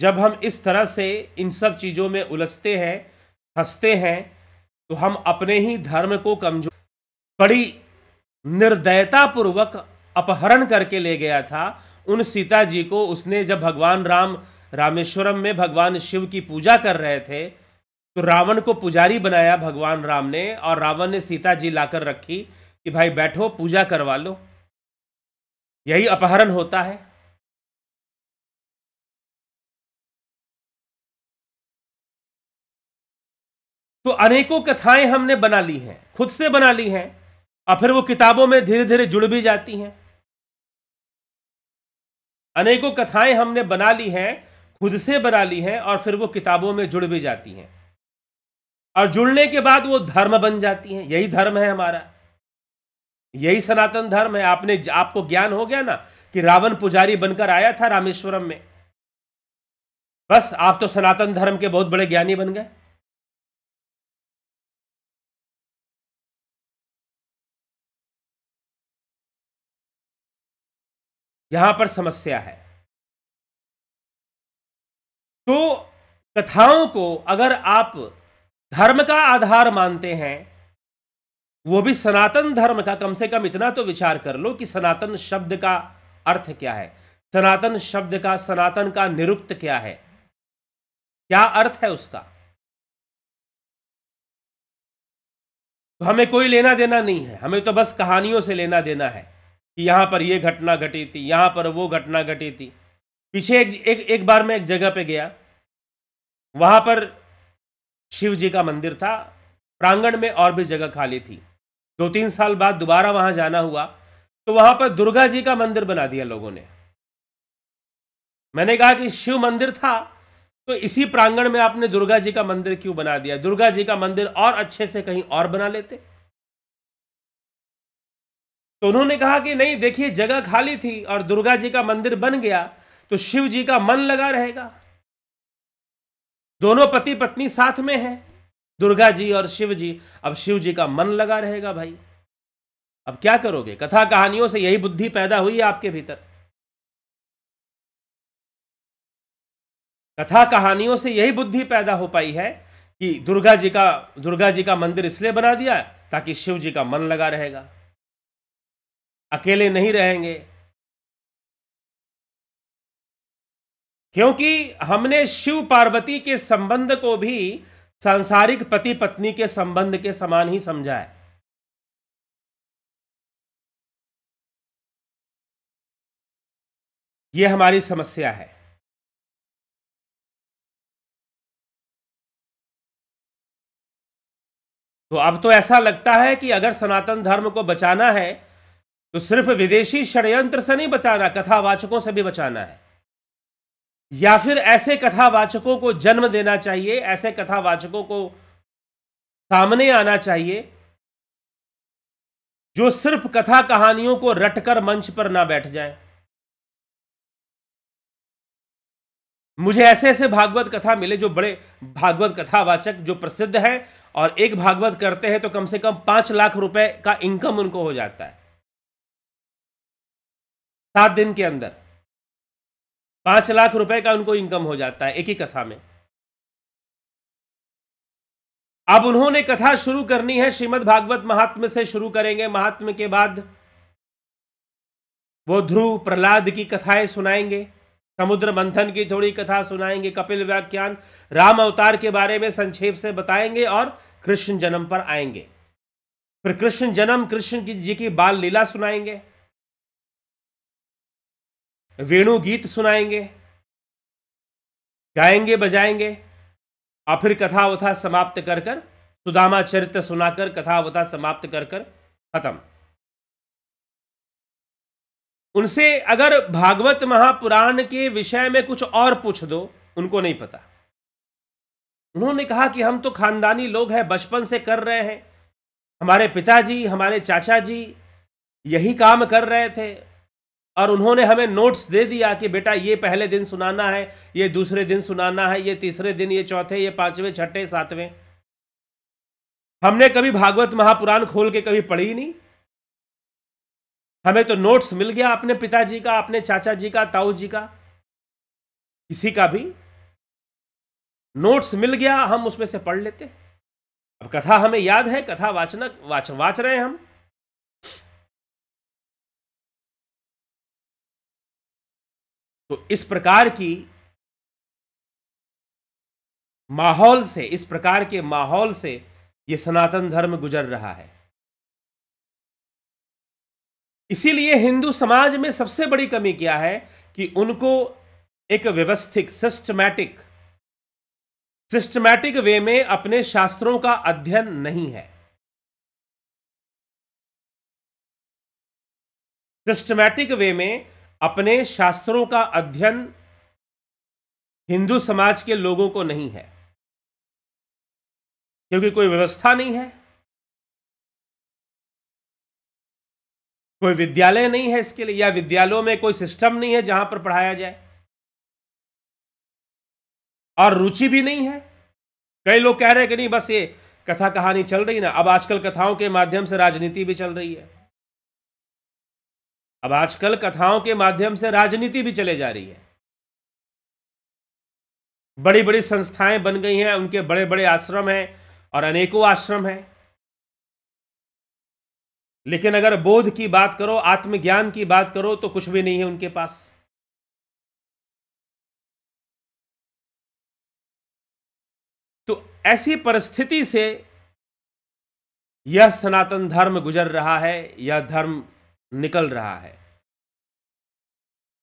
जब हम इस तरह से इन सब चीज़ों में उलझते हैं फंसते हैं तो हम अपने ही धर्म को कमजोर बड़ी निर्दयतापूर्वक अपहरण करके ले गया था उन सीता जी को उसने जब भगवान राम रामेश्वरम में भगवान शिव की पूजा कर रहे थे तो रावण को पुजारी बनाया भगवान राम ने और रावण ने सीता जी लाकर रखी कि भाई बैठो पूजा करवा लो यही अपहरण होता है तो अनेकों कथाएं हमने बना ली हैं खुद से बना ली हैं और फिर वो किताबों में धीरे धीरे जुड़ भी जाती हैं अनेकों कथाएं हमने बना ली हैं खुद से बना ली हैं और फिर वो किताबों में जुड़ भी जाती हैं और जुड़ने के बाद वो धर्म बन जाती हैं यही धर्म है हमारा यही सनातन धर्म है आपने आपको ज्ञान हो गया ना कि रावण पुजारी बनकर आया था रामेश्वरम में बस आप तो सनातन धर्म के बहुत बड़े ज्ञानी बन गए यहां पर समस्या है तो कथाओं को अगर आप धर्म का आधार मानते हैं वो भी सनातन धर्म का कम से कम इतना तो विचार कर लो कि सनातन शब्द का अर्थ क्या है सनातन शब्द का सनातन का निरुक्त क्या है क्या अर्थ है उसका तो हमें कोई लेना देना नहीं है हमें तो बस कहानियों से लेना देना है कि यहाँ पर ये घटना घटी थी यहाँ पर वो घटना घटी थी पीछे एक एक, एक बार मैं एक जगह पे गया वहाँ पर शिव जी का मंदिर था प्रांगण में और भी जगह खाली थी दो तीन साल बाद दोबारा वहाँ जाना हुआ तो वहाँ पर दुर्गा जी का मंदिर बना दिया लोगों ने मैंने कहा कि शिव मंदिर था तो इसी प्रांगण में आपने दुर्गा जी का मंदिर क्यों बना दिया दुर्गा जी का मंदिर और अच्छे से कहीं और बना लेते तो उन्होंने कहा कि नहीं देखिए जगह खाली थी और दुर्गा जी का मंदिर बन गया तो शिव जी का मन लगा रहेगा दोनों पति पत्नी साथ में हैं दुर्गा जी और शिव जी अब शिव जी का मन लगा रहेगा भाई अब क्या करोगे कथा कहानियों से यही बुद्धि पैदा हुई है आपके भीतर कथा कहानियों से यही बुद्धि पैदा हो पाई है कि दुर्गा जी का दुर्गा जी का मंदिर इसलिए बना दिया ताकि शिव जी का मन लगा रहेगा अकेले नहीं रहेंगे क्योंकि हमने शिव पार्वती के संबंध को भी सांसारिक पति पत्नी के संबंध के समान ही समझा है यह हमारी समस्या है तो अब तो ऐसा लगता है कि अगर सनातन धर्म को बचाना है तो सिर्फ विदेशी षड्यंत्र से नहीं बचाना कथावाचकों से भी बचाना है या फिर ऐसे कथावाचकों को जन्म देना चाहिए ऐसे कथावाचकों को सामने आना चाहिए जो सिर्फ कथा कहानियों को रटकर मंच पर ना बैठ जाए मुझे ऐसे ऐसे भागवत कथा मिले जो बड़े भागवत कथावाचक जो प्रसिद्ध हैं और एक भागवत करते हैं तो कम से कम पांच लाख रुपए का इनकम उनको हो जाता है सात दिन के अंदर पांच लाख रुपए का उनको इनकम हो जाता है एक ही कथा में अब उन्होंने कथा शुरू करनी है श्रीमद् भागवत महात्म से शुरू करेंगे महात्म के बाद वो ध्रुव प्रहलाद की कथाएं सुनाएंगे समुद्र मंथन की थोड़ी कथा सुनाएंगे कपिल व्याख्यान राम अवतार के बारे में संक्षेप से बताएंगे और कृष्ण जन्म पर आएंगे फिर कृष्ण जन्म कृष्ण जी की बाल लीला सुनाएंगे वेणु गीत सुनाएंगे गाएंगे बजाएंगे और फिर कथा वथा समाप्त कर कर सुदामा चरित्र सुनाकर कथा वथा समाप्त कर कर खत्म उनसे अगर भागवत महापुराण के विषय में कुछ और पूछ दो उनको नहीं पता उन्होंने कहा कि हम तो खानदानी लोग हैं बचपन से कर रहे हैं हमारे पिताजी हमारे चाचा जी यही काम कर रहे थे और उन्होंने हमें नोट्स दे दिया कि बेटा ये पहले दिन सुनाना है ये दूसरे दिन सुनाना है ये तीसरे दिन ये चौथे ये पांचवें छठे सातवें हमने कभी भागवत महापुराण खोल के कभी पढ़ी नहीं हमें तो नोट्स मिल गया अपने पिताजी का अपने चाचा जी का ताऊ जी का किसी का भी नोट्स मिल गया हम उसमें से पढ़ लेते अब कथा हमें याद है कथा वाचना वाच वाच रहे हैं हम तो इस प्रकार की माहौल से इस प्रकार के माहौल से ये सनातन धर्म गुजर रहा है इसीलिए हिंदू समाज में सबसे बड़ी कमी क्या है कि उनको एक व्यवस्थित सिस्टमैटिक सिस्टमैटिक वे में अपने शास्त्रों का अध्ययन नहीं है सिस्टमैटिक वे में अपने शास्त्रों का अध्ययन हिंदू समाज के लोगों को नहीं है क्योंकि कोई व्यवस्था नहीं है कोई विद्यालय नहीं है इसके लिए या विद्यालयों में कोई सिस्टम नहीं है जहां पर पढ़ाया जाए और रुचि भी नहीं है कई लोग कह रहे हैं कि नहीं बस ये कथा कहानी चल रही ना अब आजकल कथाओं के माध्यम से राजनीति भी चल रही है अब आजकल कथाओं के माध्यम से राजनीति भी चले जा रही है बड़ी बड़ी संस्थाएं बन गई हैं उनके बड़े बड़े आश्रम हैं और अनेकों आश्रम हैं लेकिन अगर बोध की बात करो आत्मज्ञान की बात करो तो कुछ भी नहीं है उनके पास तो ऐसी परिस्थिति से यह सनातन धर्म गुजर रहा है यह धर्म निकल रहा है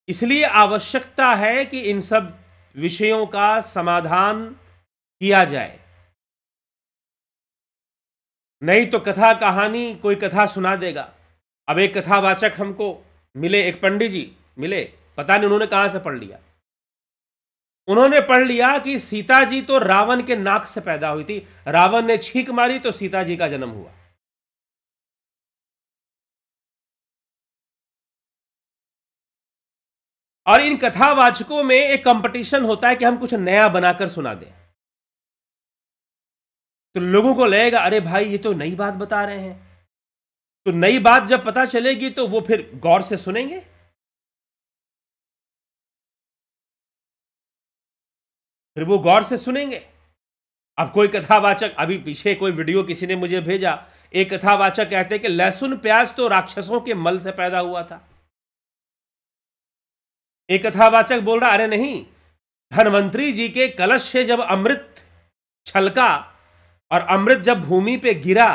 इसलिए आवश्यकता है कि इन सब विषयों का समाधान किया जाए नहीं तो कथा कहानी कोई कथा सुना देगा अब एक कथावाचक हमको मिले एक पंडित जी मिले पता नहीं उन्होंने कहां से पढ़ लिया उन्होंने पढ़ लिया कि सीता जी तो रावण के नाक से पैदा हुई थी रावण ने छींक मारी तो सीता जी का जन्म हुआ और इन कथावाचकों में एक कंपटीशन होता है कि हम कुछ नया बनाकर सुना दें तो लोगों को लगेगा अरे भाई ये तो नई बात बता रहे हैं तो नई बात जब पता चलेगी तो वो फिर गौर से सुनेंगे फिर वो गौर से सुनेंगे अब कोई कथावाचक अभी पीछे कोई वीडियो किसी ने मुझे भेजा एक कथावाचक कहते हैं कि लहसुन प्याज तो राक्षसों के मल से पैदा हुआ था एक कथावाचक बोल रहा अरे नहीं धनवंतरी जी के कलश से जब अमृत छलका और अमृत जब भूमि पे गिरा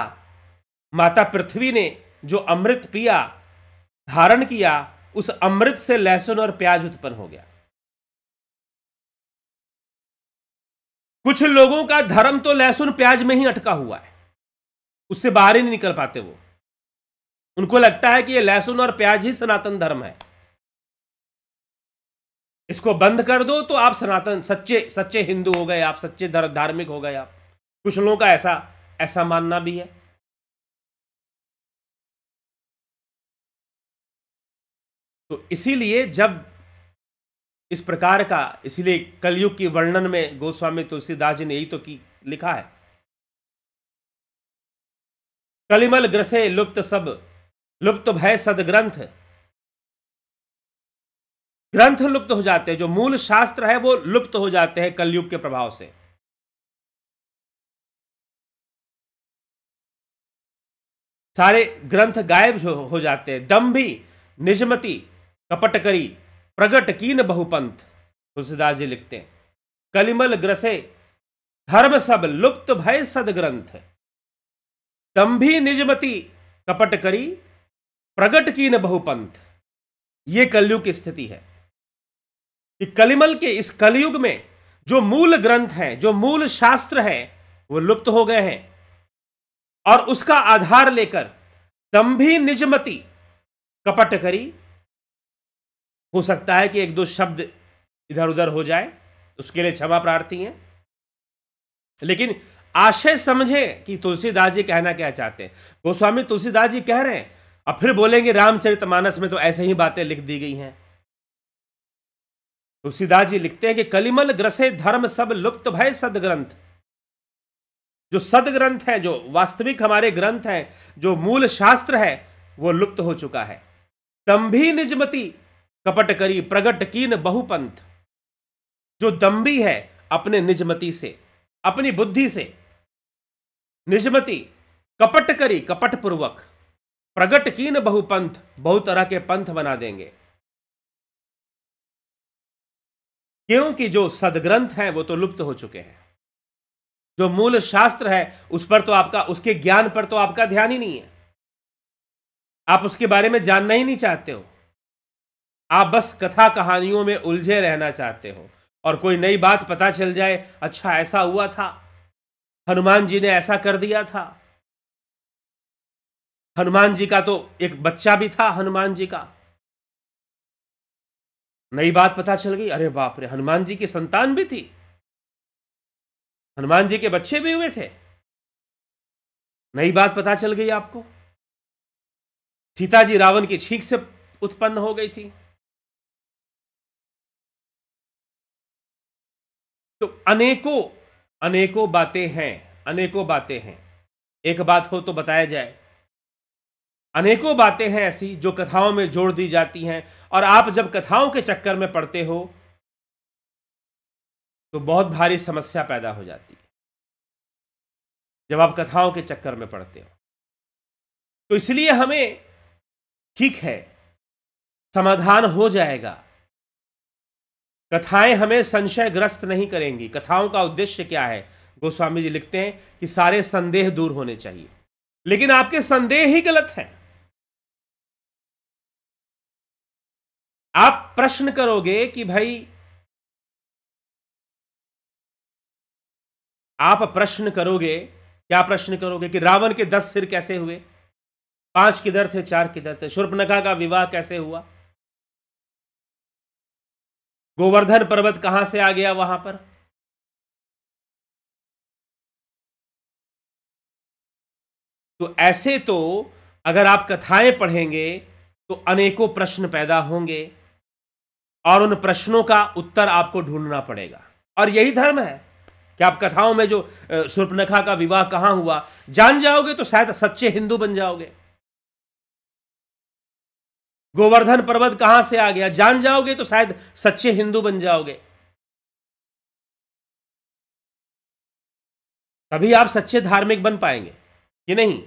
माता पृथ्वी ने जो अमृत पिया धारण किया उस अमृत से लहसुन और प्याज उत्पन्न हो गया कुछ लोगों का धर्म तो लहसुन प्याज में ही अटका हुआ है उससे बाहर ही नहीं निकल पाते वो उनको लगता है कि ये लहसुन और प्याज ही सनातन धर्म है इसको बंद कर दो तो आप सनातन सच्चे सच्चे हिंदू हो गए आप सच्चे धार्मिक हो गए आप कुछ लोगों का ऐसा ऐसा मानना भी है तो इसीलिए जब इस प्रकार का इसलिए कलयुग की वर्णन में गोस्वामी तुलसीदास जी ने यही तो की लिखा है कलिमल ग्रसे लुप्त सब लुप्त भय सदग्रंथ ग्रंथ लुप्त हो जाते हैं जो मूल शास्त्र है वो लुप्त हो जाते हैं कलयुग के प्रभाव से सारे ग्रंथ गायब हो जाते हैं दम्भी निजमति कपटकरी प्रगट कीन बहुपंथ तुलसीदास जी लिखते हैं कलिमल ग्रसे धर्म सब लुप्त भय सदग्रंथ दम्भी निजमति कपटकरी प्रगट कीन बहुपंथ ये कलयुग की स्थिति है कि कलिमल के इस कलयुग में जो मूल ग्रंथ है जो मूल शास्त्र है वो लुप्त हो गए हैं और उसका आधार लेकर तम भी कपट करी हो सकता है कि एक दो शब्द इधर उधर हो जाए उसके लिए क्षमा प्रार्थी हैं लेकिन आशय समझे कि तुलसीदास जी कहना क्या चाहते हैं गोस्वामी तुलसीदास जी कह रहे हैं और फिर बोलेंगे रामचरितमानस में तो ऐसे ही बातें लिख दी गई हैं तुलसीदास तो जी लिखते हैं कि कलिमल ग्रसे धर्म सब लुप्त भय सदग्रंथ जो सदग्रंथ है जो वास्तविक हमारे ग्रंथ हैं जो मूल शास्त्र है वो लुप्त हो चुका है दम्भी निजमति कपट करी प्रगट कीन बहुपंथ जो दम्भी है अपने निजमती से अपनी बुद्धि से निजमती कपट करी कपट पूर्वक प्रगट कीन बहुपंथ बहुत तरह के पंथ बना देंगे क्योंकि जो सदग्रंथ हैं वो तो लुप्त हो चुके हैं जो मूल शास्त्र है उस पर तो आपका उसके ज्ञान पर तो आपका ध्यान ही नहीं है आप उसके बारे में जानना ही नहीं चाहते हो आप बस कथा कहानियों में उलझे रहना चाहते हो और कोई नई बात पता चल जाए अच्छा ऐसा हुआ था हनुमान जी ने ऐसा कर दिया था हनुमान जी का तो एक बच्चा भी था हनुमान जी का नई बात पता चल गई अरे बाप रे हनुमान जी की संतान भी थी हनुमान जी के बच्चे भी हुए थे नई बात पता चल गई आपको सीता जी रावण की छींक से उत्पन्न हो गई थी तो अनेकों अनेकों बातें हैं अनेकों बातें हैं एक बात हो तो बताया जाए अनेकों बातें हैं ऐसी जो कथाओं में जोड़ दी जाती हैं और आप जब कथाओं के चक्कर में पड़ते हो तो बहुत भारी समस्या पैदा हो जाती है जब आप कथाओं के चक्कर में पड़ते हो तो इसलिए हमें ठीक है समाधान हो जाएगा कथाएं हमें संशयग्रस्त नहीं करेंगी कथाओं का उद्देश्य क्या है गोस्वामी जी लिखते हैं कि सारे संदेह दूर होने चाहिए लेकिन आपके संदेह ही गलत हैं आप प्रश्न करोगे कि भाई आप प्रश्न करोगे क्या प्रश्न करोगे कि रावण के दस सिर कैसे हुए पांच किधर थे चार किधर थे शुर्पनखा का विवाह कैसे हुआ गोवर्धन पर्वत कहां से आ गया वहां पर तो ऐसे तो अगर आप कथाएं पढ़ेंगे तो अनेकों प्रश्न पैदा होंगे और उन प्रश्नों का उत्तर आपको ढूंढना पड़ेगा और यही धर्म है कि आप कथाओं में जो सुर्पनखा का विवाह कहां हुआ जान जाओगे तो शायद सच्चे हिंदू बन जाओगे गोवर्धन पर्वत कहां से आ गया जान जाओगे तो शायद सच्चे हिंदू बन जाओगे तभी आप सच्चे धार्मिक बन पाएंगे कि नहीं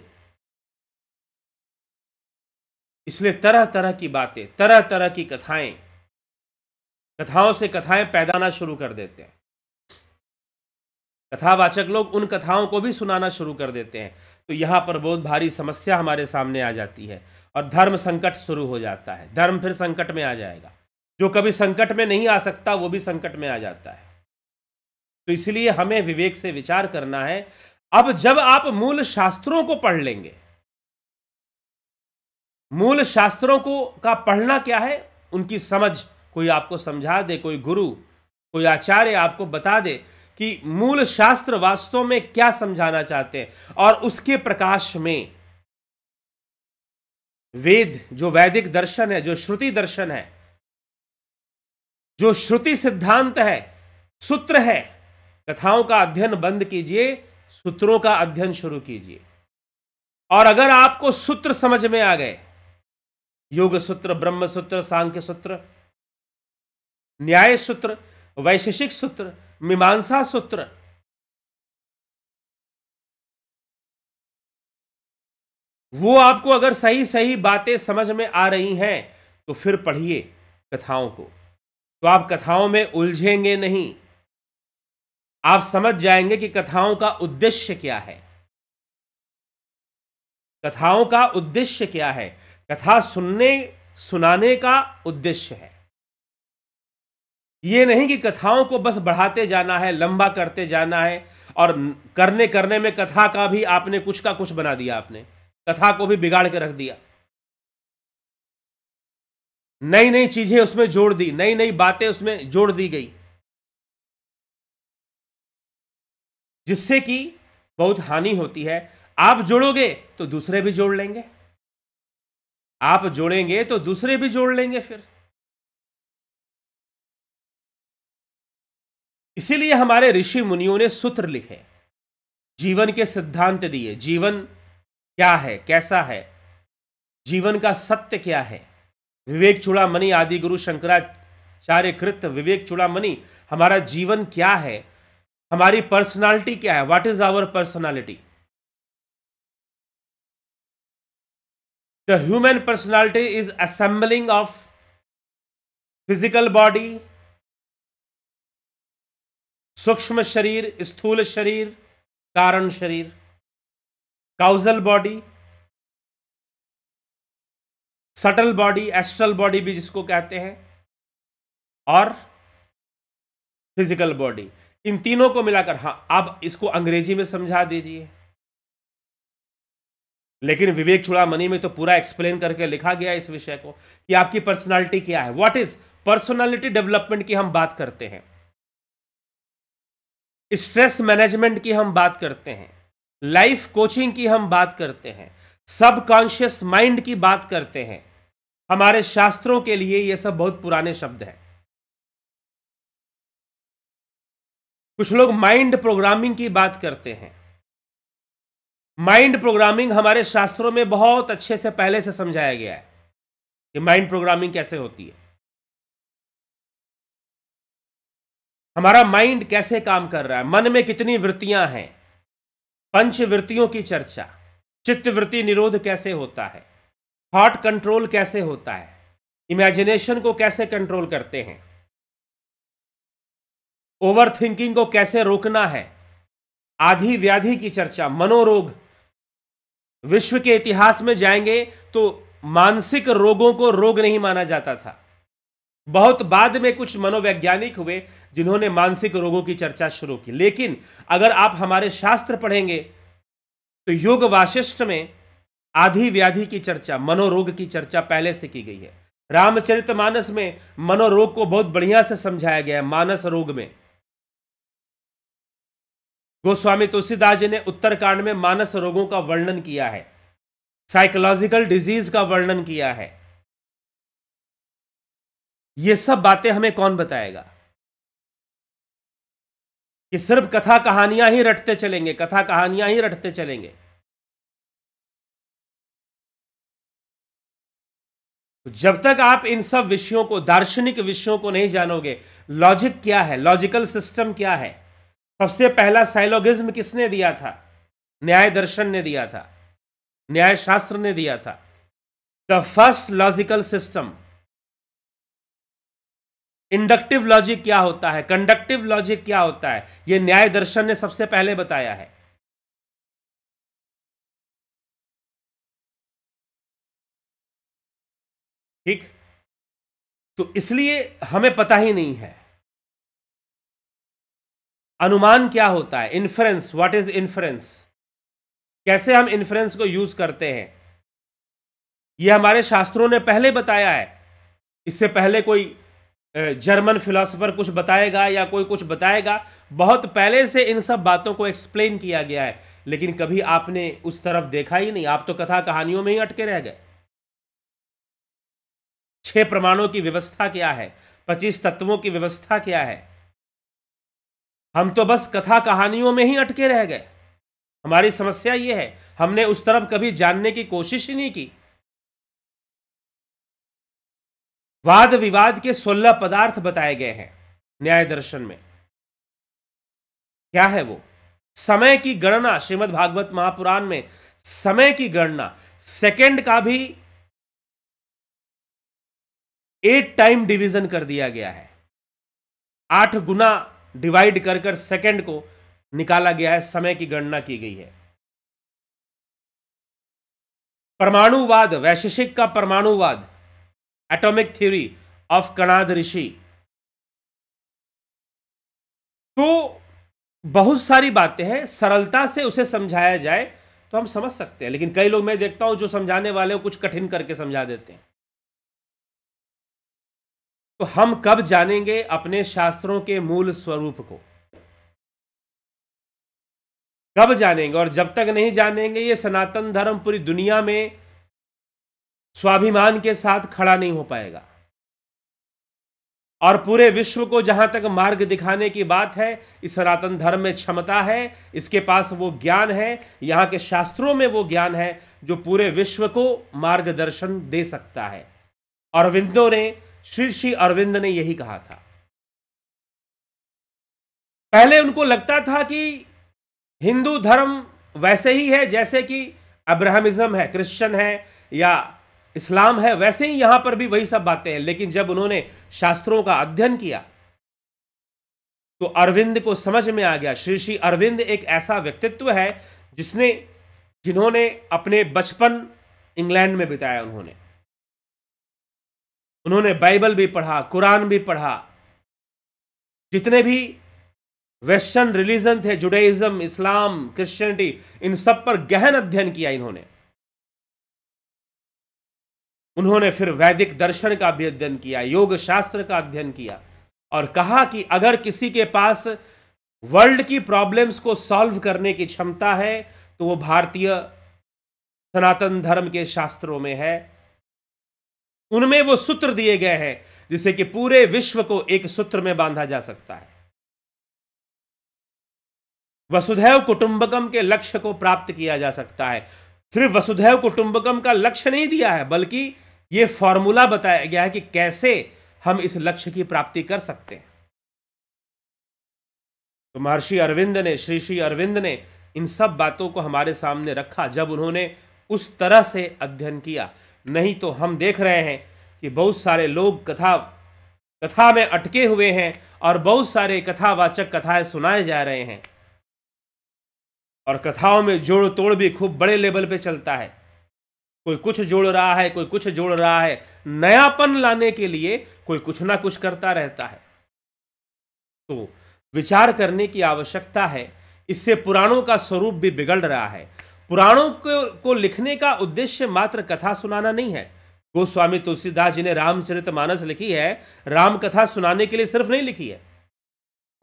इसलिए तरह तरह की बातें तरह तरह की कथाएं कथाओं से कथाएं पैदाना शुरू कर देते हैं कथावाचक लोग उन कथाओं को भी सुनाना शुरू कर देते हैं तो यहाँ पर बहुत भारी समस्या हमारे सामने आ जाती है और धर्म संकट शुरू हो जाता है धर्म फिर संकट में आ जाएगा जो कभी संकट में नहीं आ सकता वो भी संकट में आ जाता है तो इसलिए हमें विवेक से विचार करना है अब जब आप मूल शास्त्रों को पढ़ लेंगे मूल शास्त्रों को का पढ़ना क्या है उनकी समझ कोई आपको समझा दे कोई गुरु कोई आचार्य आपको बता दे कि मूल शास्त्र वास्तव में क्या समझाना चाहते हैं और उसके प्रकाश में वेद जो वैदिक दर्शन है जो श्रुति दर्शन है जो श्रुति सिद्धांत है सूत्र है कथाओं का अध्ययन बंद कीजिए सूत्रों का अध्ययन शुरू कीजिए और अगर आपको सूत्र समझ में आ गए योग सूत्र ब्रह्म सूत्र सांख्य सूत्र न्याय सूत्र वैशेषिक सूत्र मीमांसा सूत्र वो आपको अगर सही सही बातें समझ में आ रही हैं तो फिर पढ़िए कथाओं को तो आप कथाओं में उलझेंगे नहीं आप समझ जाएंगे कि कथाओं का उद्देश्य क्या है कथाओं का उद्देश्य क्या है कथा सुनने सुनाने का उद्देश्य है ये नहीं कि कथाओं को बस बढ़ाते जाना है लंबा करते जाना है और करने करने में कथा का भी आपने कुछ का कुछ बना दिया आपने कथा को भी बिगाड़ के रख दिया नई नई चीजें उसमें जोड़ दी नई नई बातें उसमें जोड़ दी गई जिससे कि बहुत हानि होती है आप जोड़ोगे तो दूसरे भी जोड़ लेंगे आप जोड़ेंगे तो दूसरे भी जोड़ लेंगे फिर इसीलिए हमारे ऋषि मुनियों ने सूत्र लिखे जीवन के सिद्धांत दिए जीवन क्या है कैसा है जीवन का सत्य क्या है विवेक चूड़ामणि आदि गुरु शंकराचार्य कृत विवेक चूड़ामणि हमारा जीवन क्या है हमारी पर्सनालिटी क्या है what is our personality the human personality is assembling of physical body सूक्ष्म शरीर स्थूल शरीर कारण शरीर causal body subtle body astral body भी जिसको कहते हैं और फिजिकल बॉडी इन तीनों को मिलाकर हाँ आप इसको अंग्रेजी में समझा दीजिए लेकिन विवेक चुड़ामणि में तो पूरा एक्सप्लेन करके लिखा गया इस विषय को कि आपकी पर्सनालिटी क्या है व्हाट इज पर्सनालिटी डेवलपमेंट की हम बात करते हैं स्ट्रेस मैनेजमेंट की हम बात करते हैं लाइफ कोचिंग की हम बात करते हैं सबकॉन्शियस माइंड की बात करते हैं हमारे शास्त्रों के लिए ये सब बहुत पुराने शब्द हैं कुछ लोग माइंड प्रोग्रामिंग की बात करते हैं माइंड प्रोग्रामिंग हमारे शास्त्रों में बहुत अच्छे से पहले से समझाया गया है कि माइंड प्रोग्रामिंग कैसे होती है हमारा माइंड कैसे काम कर रहा है मन में कितनी वृत्तियां हैं पंच वृत्तियों की चर्चा चित्त वृत्ति निरोध कैसे होता है थॉट कंट्रोल कैसे होता है इमेजिनेशन को कैसे कंट्रोल करते हैं ओवर थिंकिंग को कैसे रोकना है आधी व्याधि की चर्चा मनोरोग विश्व के इतिहास में जाएंगे तो मानसिक रोगों को रोग नहीं माना जाता था बहुत बाद में कुछ मनोवैज्ञानिक हुए जिन्होंने मानसिक रोगों की चर्चा शुरू की लेकिन अगर आप हमारे शास्त्र पढ़ेंगे तो योग वाशिष्ठ में आधि व्याधि की चर्चा मनोरोग की चर्चा पहले से की गई है रामचरित मानस में मनोरोग को बहुत बढ़िया से समझाया गया है मानस रोग में गोस्वामी तुलसीदास जी ने उत्तरकांड में मानस रोगों का वर्णन किया है साइकोलॉजिकल डिजीज का वर्णन किया है ये सब बातें हमें कौन बताएगा कि सिर्फ कथा कहानियां ही रटते चलेंगे कथा कहानियां ही रटते चलेंगे तो जब तक आप इन सब विषयों को दार्शनिक विषयों को नहीं जानोगे लॉजिक क्या है लॉजिकल सिस्टम क्या है सबसे पहला साइलोगिज्म किसने दिया था न्याय दर्शन ने दिया था न्याय शास्त्र ने दिया था the first logical system inductive logic क्या होता है कंडक्टिव लॉजिक क्या होता है यह न्याय दर्शन ने सबसे पहले बताया है ठीक तो इसलिए हमें पता ही नहीं है अनुमान क्या होता है इन्फ्रेंस व्हाट इज इन्फ्रेंस कैसे हम इन्फ्रेंस को यूज करते हैं यह हमारे शास्त्रों ने पहले बताया है इससे पहले कोई जर्मन फिलोसोफर कुछ बताएगा या कोई कुछ बताएगा बहुत पहले से इन सब बातों को एक्सप्लेन किया गया है लेकिन कभी आपने उस तरफ देखा ही नहीं आप तो कथा कहानियों में ही अटके रह गए छह प्रमाणों की व्यवस्था क्या है पच्चीस तत्वों की व्यवस्था क्या है हम तो बस कथा कहानियों में ही अटके रह गए हमारी समस्या ये है हमने उस तरफ कभी जानने की कोशिश ही नहीं की वाद विवाद के सोलह पदार्थ बताए गए हैं न्याय दर्शन में क्या है वो समय की गणना श्रीमद् भागवत महापुराण में समय की गणना सेकंड का भी एट टाइम डिवीजन कर दिया गया है आठ गुना डिवाइड कर कर सेकेंड को निकाला गया है समय की गणना की गई है परमाणुवाद वैशेषिक का परमाणुवाद एटॉमिक थ्योरी ऑफ कणाद ऋषि तो बहुत सारी बातें हैं सरलता से उसे समझाया जाए तो हम समझ सकते हैं लेकिन कई लोग मैं देखता हूं जो समझाने वाले हो कुछ कठिन करके समझा देते हैं तो हम कब जानेंगे अपने शास्त्रों के मूल स्वरूप को कब जानेंगे और जब तक नहीं जानेंगे ये सनातन धर्म पूरी दुनिया में स्वाभिमान के साथ खड़ा नहीं हो पाएगा और पूरे विश्व को जहां तक मार्ग दिखाने की बात है इस सनातन धर्म में क्षमता है इसके पास वो ज्ञान है यहां के शास्त्रों में वो ज्ञान है जो पूरे विश्व को मार्गदर्शन दे सकता है अरविंदों ने श्री श्री अरविंद ने यही कहा था पहले उनको लगता था कि हिंदू धर्म वैसे ही है जैसे कि अब्राहमिज्म है क्रिश्चियन है या इस्लाम है वैसे ही यहां पर भी वही सब बातें हैं लेकिन जब उन्होंने शास्त्रों का अध्ययन किया तो अरविंद को समझ में आ गया श्री श्री अरविंद एक ऐसा व्यक्तित्व है जिसने जिन्होंने अपने बचपन इंग्लैंड में बिताया उन्होंने उन्होंने बाइबल भी पढ़ा कुरान भी पढ़ा जितने भी वेस्टर्न रिलीजन थे जुडाइज्म इस्लाम क्रिश्चियनिटी इन सब पर गहन अध्ययन किया इन्होंने उन्होंने फिर वैदिक दर्शन का भी अध्ययन किया योग शास्त्र का अध्ययन किया और कहा कि अगर किसी के पास वर्ल्ड की प्रॉब्लम्स को सॉल्व करने की क्षमता है तो वो भारतीय सनातन धर्म के शास्त्रों में है उनमें वो सूत्र दिए गए हैं जिसे कि पूरे विश्व को एक सूत्र में बांधा जा सकता है वसुधैव कुटुंबकम के लक्ष्य को प्राप्त किया जा सकता है सिर्फ वसुधैव कुटुंबकम का लक्ष्य नहीं दिया है बल्कि ये फॉर्मूला बताया गया है कि कैसे हम इस लक्ष्य की प्राप्ति कर सकते हैं तो महर्षि अरविंद ने श्री श्री अरविंद ने इन सब बातों को हमारे सामने रखा जब उन्होंने उस तरह से अध्ययन किया नहीं तो हम देख रहे हैं कि बहुत सारे लोग कथा कथा में अटके हुए हैं और बहुत सारे कथावाचक कथाएं सुनाए जा रहे हैं और कथाओं में जोड़ तोड़ भी खूब बड़े लेवल पे चलता है कोई कुछ जोड़ रहा है कोई कुछ जोड़ रहा है नयापन लाने के लिए कोई कुछ ना कुछ करता रहता है तो विचार करने की आवश्यकता है इससे पुराणों का स्वरूप भी बिगड़ रहा है पुराणों को, को लिखने का उद्देश्य मात्र कथा सुनाना नहीं है गोस्वामी तुलसीदास जी ने रामचरित मानस लिखी है राम कथा सुनाने के लिए सिर्फ नहीं लिखी है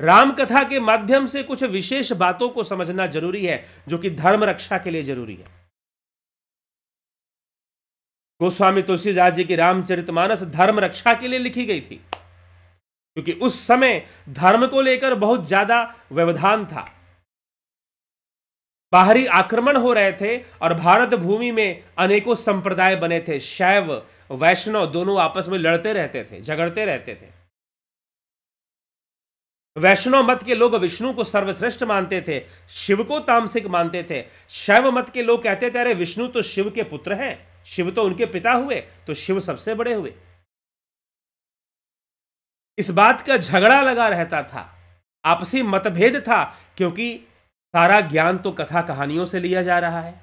राम कथा के माध्यम से कुछ विशेष बातों को समझना जरूरी है जो कि धर्म रक्षा के लिए जरूरी है गोस्वामी तुलसीदास जी की रामचरितमानस धर्म रक्षा के लिए लिखी गई थी क्योंकि उस समय धर्म को लेकर बहुत ज्यादा व्यवधान था बाहरी आक्रमण हो रहे थे और भारत भूमि में अनेकों संप्रदाय बने थे शैव वैष्णव दोनों आपस में लड़ते रहते थे झगड़ते रहते थे वैष्णव मत के लोग विष्णु को सर्वश्रेष्ठ मानते थे शिव को तामसिक मानते थे शैव मत के लोग कहते थे अरे विष्णु तो शिव के पुत्र हैं शिव तो उनके पिता हुए तो शिव सबसे बड़े हुए इस बात का झगड़ा लगा रहता था आपसी मतभेद था क्योंकि सारा ज्ञान तो कथा कहानियों से लिया जा रहा है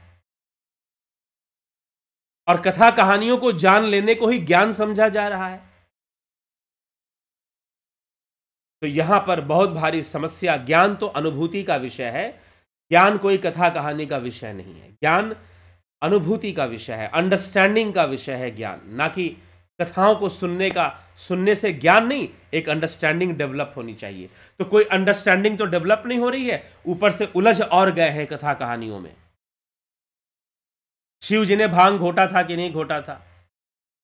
और कथा कहानियों को जान लेने को ही ज्ञान समझा जा रहा है तो यहाँ पर बहुत भारी समस्या ज्ञान तो अनुभूति का विषय है ज्ञान कोई कथा कहानी का विषय नहीं है ज्ञान अनुभूति का विषय है अंडरस्टैंडिंग का विषय है ज्ञान ना कि कथाओं को सुनने का सुनने से ज्ञान नहीं एक अंडरस्टैंडिंग डेवलप होनी चाहिए तो कोई अंडरस्टैंडिंग तो डेवलप नहीं हो रही है ऊपर से उलझ और गए हैं कथा कहानियों में शिव जी ने भांग घोटा था कि नहीं घोटा था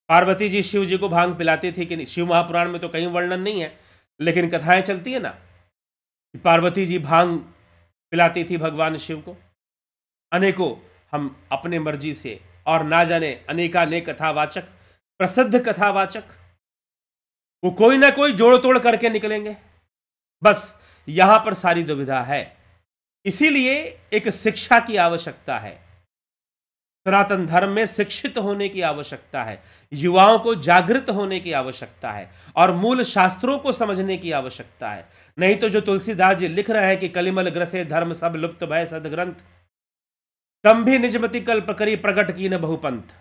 पार्वती जी शिव जी को भांग पिलाती थी कि नहीं शिव महापुराण में तो कहीं वर्णन नहीं है लेकिन कथाएं चलती है ना कि पार्वती जी भांग पिलाती थी भगवान शिव को अनेकों हम अपने मर्जी से और ना जाने अनेकानेक कथावाचक प्रसिद्ध कथावाचक वो कोई ना कोई जोड़ तोड़ करके निकलेंगे बस यहां पर सारी दुविधा है इसीलिए एक शिक्षा की आवश्यकता है सनातन धर्म में शिक्षित होने की आवश्यकता है युवाओं को जागृत होने की आवश्यकता है और मूल शास्त्रों को समझने की आवश्यकता है नहीं तो जो तुलसीदास जी लिख रहे हैं कि कलिमल ग्रसे धर्म सब लुप्त भय सदग्रंथ तम भी निजमति कल्प करी प्रकट की न बहुपंथ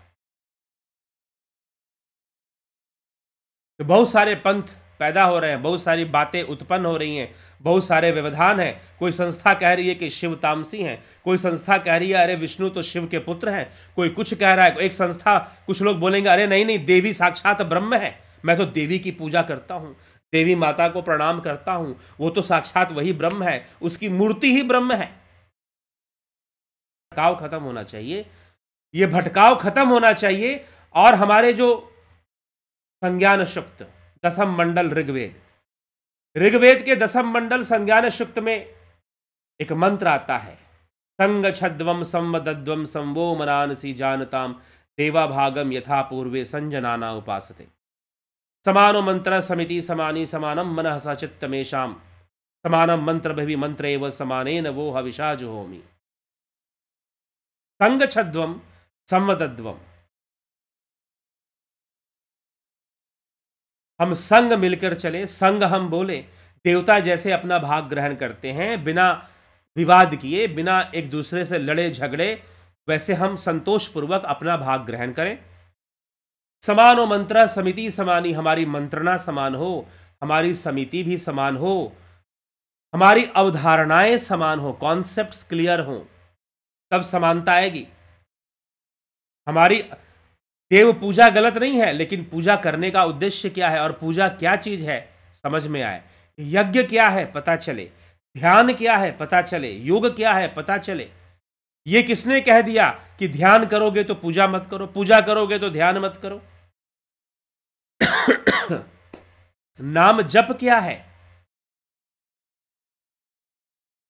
तो बहुत सारे पंथ पैदा हो रहे हैं बहुत सारी बातें उत्पन्न हो रही हैं बहुत सारे व्यवधान हैं कोई संस्था कह रही है कि शिव तामसी हैं कोई संस्था कह रही है अरे विष्णु तो शिव के पुत्र हैं कोई कुछ कह रहा है एक संस्था कुछ लोग बोलेंगे अरे नहीं नहीं देवी साक्षात ब्रह्म है मैं तो देवी की पूजा करता हूँ देवी माता को प्रणाम करता हूँ वो तो साक्षात वही ब्रह्म है उसकी मूर्ति ही ब्रह्म है भटकाव खत्म होना चाहिए ये भटकाव खत्म होना चाहिए और हमारे जो संज्ञान शुक्त दसम मंडल ऋग्वेद ऋग्वेद के दसम मंडल संज्ञान सुक्त में एक मंत्र आता है संग छद्वम संवद्वम संवो मनानसी जानताम भागम यथा पूर्वे संजनाना उपासते समानो मंत्र समिति समानी समानम मन सा चित्त समानम मंत्र भवि मंत्र एवं समाने न वो हविषा जो होमी संग छद्वम संवद्वम हम संग मिलकर चले संग हम बोले देवता जैसे अपना भाग ग्रहण करते हैं बिना विवाद किए बिना एक दूसरे से लड़े झगड़े वैसे हम संतोषपूर्वक अपना भाग ग्रहण करें समानो मंत्र समिति समानी हमारी मंत्रणा समान हो हमारी समिति भी समान हो हमारी अवधारणाएं समान हो कॉन्सेप्ट्स क्लियर हो तब समानता आएगी हमारी देव पूजा गलत नहीं है लेकिन पूजा करने का उद्देश्य क्या है और पूजा क्या चीज है समझ में आए यज्ञ क्या है पता चले ध्यान क्या है पता चले योग क्या है पता चले ये किसने कह दिया कि ध्यान करोगे तो पूजा मत करो पूजा करोगे तो ध्यान मत करो नाम जप क्या है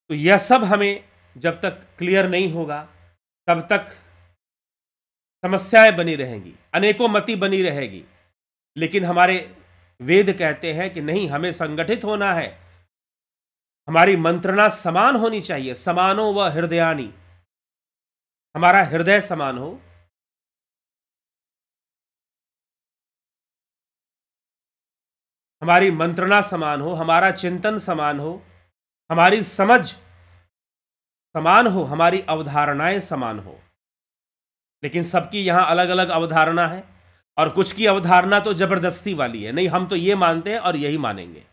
तो यह सब हमें जब तक क्लियर नहीं होगा तब तक समस्याएं बनी रहेंगी अनेकों मति बनी रहेगी लेकिन हमारे वेद कहते हैं कि नहीं हमें संगठित होना है हमारी मंत्रणा समान होनी चाहिए समानो व हृदयानी हमारा हृदय समान हो हमारी मंत्रणा समान हो हमारा चिंतन समान हो हमारी समझ समान हो हमारी अवधारणाएं समान हो लेकिन सबकी यहाँ अलग अलग अवधारणा है और कुछ की अवधारणा तो जबरदस्ती वाली है नहीं हम तो ये मानते हैं और यही मानेंगे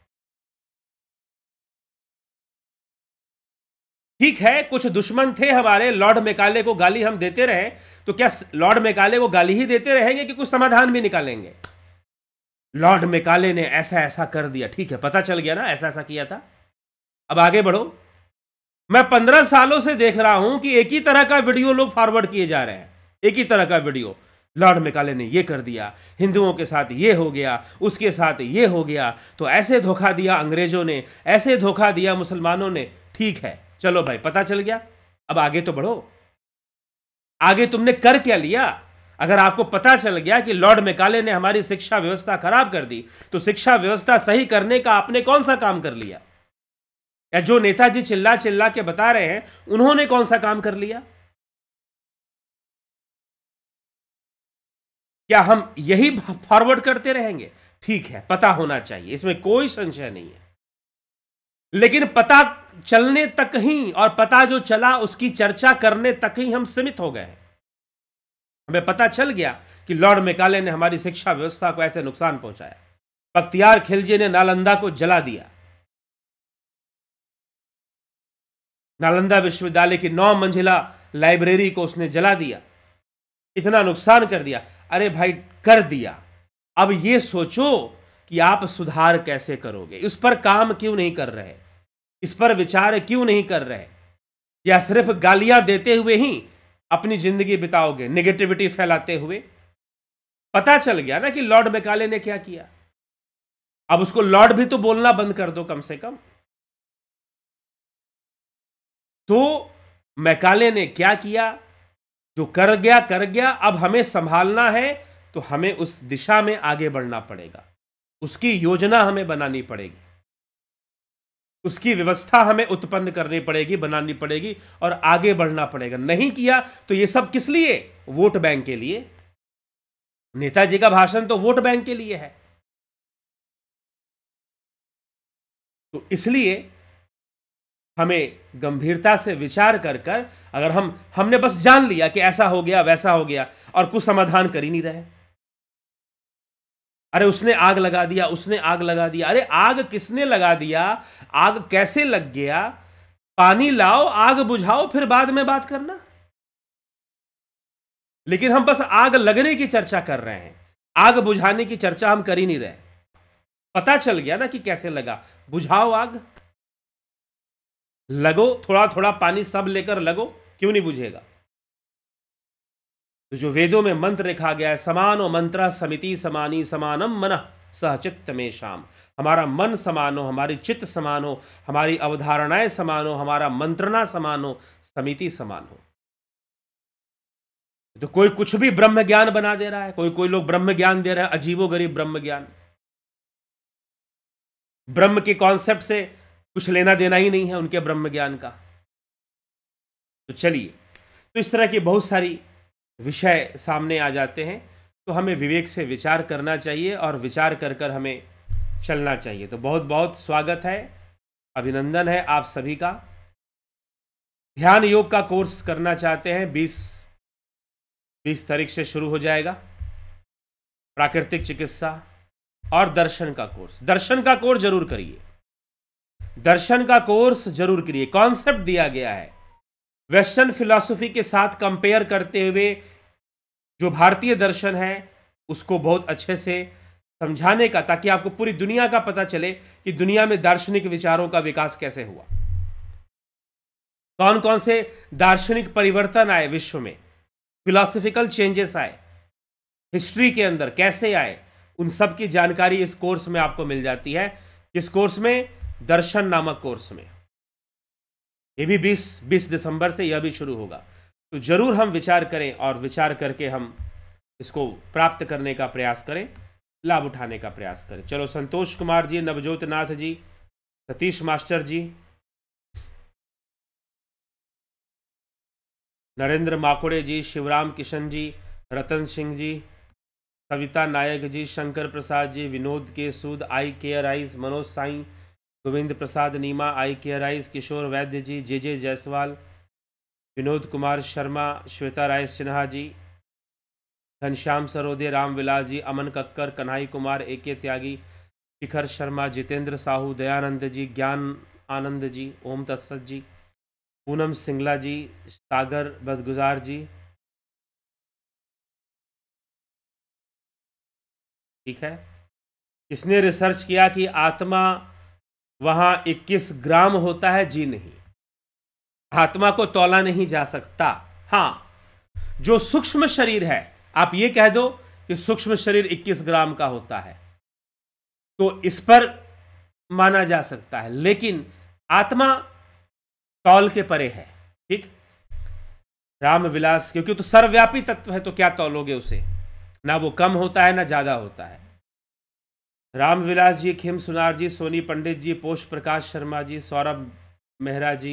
ठीक है कुछ दुश्मन थे हमारे लॉर्ड मेकाले को गाली हम देते रहे तो क्या लॉर्ड मेकाले को गाली ही देते रहेंगे कि कुछ समाधान भी निकालेंगे लॉर्ड मेकाले ने ऐसा ऐसा कर दिया ठीक है पता चल गया ना ऐसा ऐसा किया था अब आगे बढ़ो मैं पंद्रह सालों से देख रहा हूं कि एक ही तरह का वीडियो लोग फॉरवर्ड किए जा रहे हैं एक ही तरह का वीडियो लॉर्ड मेकाले ने ये कर दिया हिंदुओं के साथ ये हो गया उसके साथ ये हो गया तो ऐसे धोखा दिया अंग्रेजों ने ऐसे धोखा दिया मुसलमानों ने ठीक है चलो भाई पता चल गया अब आगे तो बढ़ो आगे तुमने कर क्या लिया अगर आपको पता चल गया कि लॉर्ड मेकाले ने हमारी शिक्षा व्यवस्था खराब कर दी तो शिक्षा व्यवस्था सही करने का आपने कौन सा काम कर लिया या जो नेताजी चिल्ला चिल्ला के बता रहे हैं उन्होंने कौन सा काम कर लिया क्या हम यही फॉरवर्ड करते रहेंगे ठीक है पता होना चाहिए इसमें कोई संशय नहीं है लेकिन पता चलने तक ही और पता जो चला उसकी चर्चा करने तक ही हम सीमित हो गए हैं हमें पता चल गया कि लॉर्ड मेकाले ने हमारी शिक्षा व्यवस्था को ऐसे नुकसान पहुंचाया बख्तियार खिलजी ने नालंदा को जला दिया नालंदा विश्वविद्यालय की नौ मंजिला लाइब्रेरी को उसने जला दिया इतना नुकसान कर दिया अरे भाई कर दिया अब ये सोचो कि आप सुधार कैसे करोगे इस पर काम क्यों नहीं कर रहे इस पर विचार क्यों नहीं कर रहे या सिर्फ गालियां देते हुए ही अपनी जिंदगी बिताओगे नेगेटिविटी फैलाते हुए पता चल गया ना कि लॉर्ड मेकाले ने क्या किया अब उसको लॉर्ड भी तो बोलना बंद कर दो कम से कम तो मैकाले ने क्या किया जो कर गया कर गया अब हमें संभालना है तो हमें उस दिशा में आगे बढ़ना पड़ेगा उसकी योजना हमें बनानी पड़ेगी उसकी व्यवस्था हमें उत्पन्न करनी पड़ेगी बनानी पड़ेगी और आगे बढ़ना पड़ेगा नहीं किया तो ये सब किस लिए वोट बैंक के लिए नेताजी का भाषण तो वोट बैंक के लिए है तो इसलिए हमें गंभीरता से विचार कर कर अगर हम हमने बस जान लिया कि ऐसा हो गया वैसा हो गया और कुछ समाधान कर ही नहीं रहे अरे उसने आग लगा दिया उसने आग लगा दिया अरे आग किसने लगा दिया आग कैसे लग गया पानी लाओ आग बुझाओ फिर बाद में बात करना लेकिन हम बस आग लगने की चर्चा कर रहे हैं आग बुझाने की चर्चा हम कर ही नहीं रहे पता चल गया ना कि कैसे लगा बुझाओ आग लगो थोड़ा थोड़ा पानी सब लेकर लगो क्यों नहीं बुझेगा तो जो वेदों में मंत्र लिखा गया है समान और मंत्र समिति समानी समानम मन सहचित्त में शाम हमारा मन समान हो हमारी चित्त समान हो हमारी अवधारणाएं समान हो हमारा मंत्रणा समान हो समिति समान हो तो कोई कुछ भी ब्रह्म ज्ञान बना दे रहा है कोई कोई लोग ब्रह्म ज्ञान दे रहे हैं अजीबो गरीब ब्रह्म ज्ञान ब्रह्म के कॉन्सेप्ट से कुछ लेना देना ही नहीं है उनके ब्रह्म ज्ञान का तो चलिए तो इस तरह के बहुत सारी विषय सामने आ जाते हैं तो हमें विवेक से विचार करना चाहिए और विचार कर कर हमें चलना चाहिए तो बहुत बहुत स्वागत है अभिनंदन है आप सभी का ध्यान योग का कोर्स करना चाहते हैं 20 20 तारीख से शुरू हो जाएगा प्राकृतिक चिकित्सा और दर्शन का कोर्स दर्शन का कोर्स जरूर करिए दर्शन का कोर्स जरूर करिए कॉन्सेप्ट दिया गया है वेस्टर्न फिलॉसफी के साथ कंपेयर करते हुए जो भारतीय दर्शन है उसको बहुत अच्छे से समझाने का ताकि आपको पूरी दुनिया का पता चले कि दुनिया में दार्शनिक विचारों का विकास कैसे हुआ कौन कौन से दार्शनिक परिवर्तन आए विश्व में फिलोसफिकल चेंजेस आए हिस्ट्री के अंदर कैसे आए उन सब की जानकारी इस कोर्स में आपको मिल जाती है इस कोर्स में दर्शन नामक कोर्स में ये भी 20 20 दिसंबर से यह भी शुरू होगा तो ज़रूर हम विचार करें और विचार करके हम इसको प्राप्त करने का प्रयास करें लाभ उठाने का प्रयास करें चलो Santosh Kumar ji Navjot Nath ji Satish master ji Narendra Makode ji Shivram Kishan ji Ratan Singh ji Savita Nayak ji Shankar Prasad ji Vinod K Sood eye care eyes Manoj Sai Govind Prasad Neema eye care eyes Kishore Vaidya ji जे जे जायसवाल विनोद कुमार शर्मा श्वेता राय सिन्हा जी घनश्याम सरोदे रामविलास जी अमन कक्कर कन्हई कुमार ए के त्यागी शिखर शर्मा जितेंद्र साहू दयानंद जी ज्ञान आनंद जी ओम तस्सत जी पूनम सिंगला जी सागर बदगुजार जी ठीक है किसने रिसर्च किया कि आत्मा वहां 21 ग्राम होता है जी नहीं आत्मा को तोला नहीं जा सकता हां जो सूक्ष्म शरीर है आप ये कह दो कि सूक्ष्म शरीर 21 ग्राम का होता है तो इस पर माना जा सकता है लेकिन आत्मा तौल के परे है ठीक राम विलास क्योंकि तो सर्वव्यापी तत्व है तो क्या तौलोगे उसे ना वो कम होता है ना ज्यादा होता है रामविलास जी खिम सुनार जी सोनी पंडित जी पोष प्रकाश शर्मा जी सौरभ मेहरा जी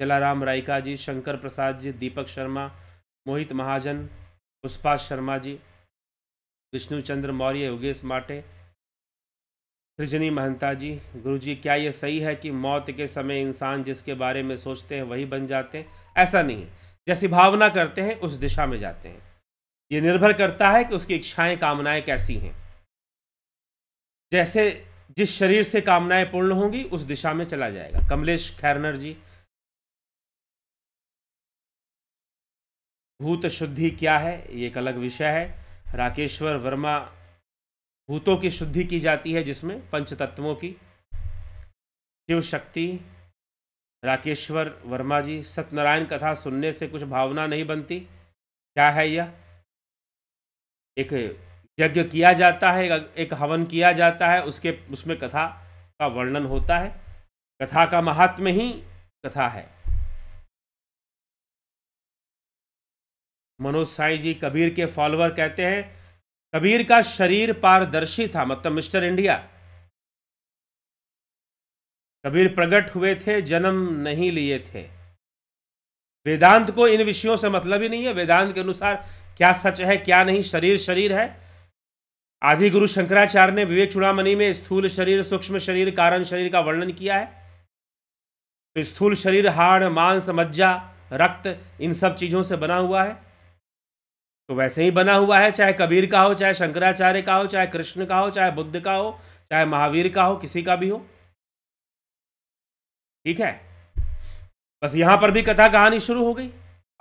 जलाराम रायका जी शंकर प्रसाद जी दीपक शर्मा मोहित महाजन पुष्पा शर्मा जी विष्णु चंद्र मौर्य योगेश माटे सृजनी महंता जी गुरु जी क्या ये सही है कि मौत के समय इंसान जिसके बारे में सोचते हैं वही बन जाते हैं ऐसा नहीं है जैसी भावना करते हैं उस दिशा में जाते हैं ये निर्भर करता है कि उसकी इच्छाएं कामनाएं कैसी हैं जैसे जिस शरीर से कामनाएं पूर्ण होंगी उस दिशा में चला जाएगा कमलेश खैरनर जी भूत शुद्धि क्या है ये एक अलग विषय है राकेश्वर वर्मा भूतों की शुद्धि की जाती है जिसमें पंच तत्वों की शिव शक्ति राकेश्वर वर्मा जी सत्यनारायण कथा सुनने से कुछ भावना नहीं बनती क्या है यह एक यज्ञ किया जाता है एक हवन किया जाता है उसके उसमें कथा का वर्णन होता है कथा का महात्म्य ही कथा है मनोज साई जी कबीर के फॉलोअर कहते हैं कबीर का शरीर पारदर्शी था मतलब मिस्टर इंडिया कबीर प्रकट हुए थे जन्म नहीं लिए थे वेदांत को इन विषयों से मतलब ही नहीं है वेदांत के अनुसार क्या सच है क्या नहीं शरीर शरीर है आदि गुरु शंकराचार्य ने विवेक चुड़ामणि में स्थूल शरीर सूक्ष्म शरीर कारण शरीर का वर्णन किया है तो स्थूल शरीर हाड़ मांस मज्जा रक्त इन सब चीज़ों से बना हुआ है तो वैसे ही बना हुआ है चाहे कबीर का हो चाहे शंकराचार्य का हो चाहे कृष्ण का हो चाहे बुद्ध का हो चाहे महावीर का हो किसी का भी हो ठीक है बस यहां पर भी कथा कहानी शुरू हो गई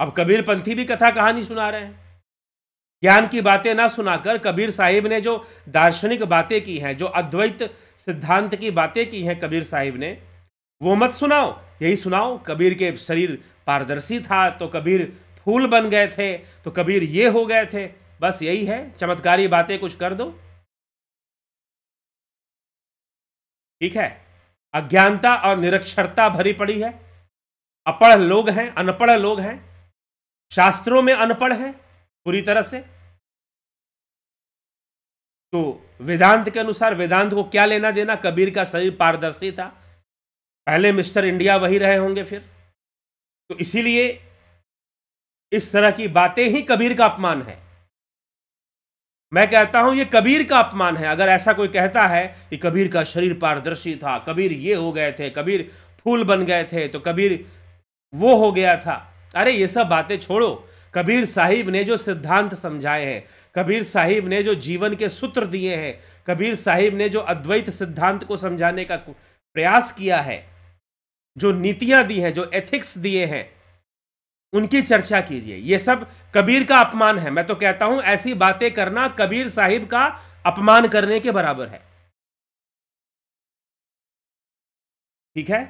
अब कबीर पंथी भी कथा कहानी सुना रहे हैं ज्ञान की बातें ना सुनाकर कबीर साहिब ने जो दार्शनिक बातें की हैं जो अद्वैत सिद्धांत की बातें की हैं कबीर साहिब ने वो मत सुनाओ यही सुनाओ कबीर के शरीर पारदर्शी था तो कबीर फूल बन गए थे तो कबीर ये हो गए थे बस यही है चमत्कारी बातें कुछ कर दो ठीक है अज्ञानता और निरक्षरता भरी पड़ी है अपढ़ लोग हैं अनपढ़ लोग हैं शास्त्रों में अनपढ़ हैं पूरी तरह से तो वेदांत के अनुसार वेदांत को क्या लेना देना कबीर का शरीर पारदर्शी था पहले मिस्टर इंडिया वही रहे होंगे फिर तो इसीलिए इस तरह की बातें ही कबीर का अपमान है मैं कहता हूं ये कबीर का अपमान है अगर ऐसा कोई कहता है कि कबीर का शरीर पारदर्शी था कबीर ये हो गए थे कबीर फूल बन गए थे तो कबीर वो हो गया था अरे ये सब बातें छोड़ो कबीर साहिब ने जो सिद्धांत समझाए हैं कबीर साहिब ने जो जीवन के सूत्र दिए हैं कबीर साहिब ने जो अद्वैत सिद्धांत को समझाने का प्रयास किया है जो नीतियां दी हैं जो एथिक्स दिए हैं उनकी चर्चा कीजिए यह सब कबीर का अपमान है मैं तो कहता हूं ऐसी बातें करना कबीर साहिब का अपमान करने के बराबर है ठीक है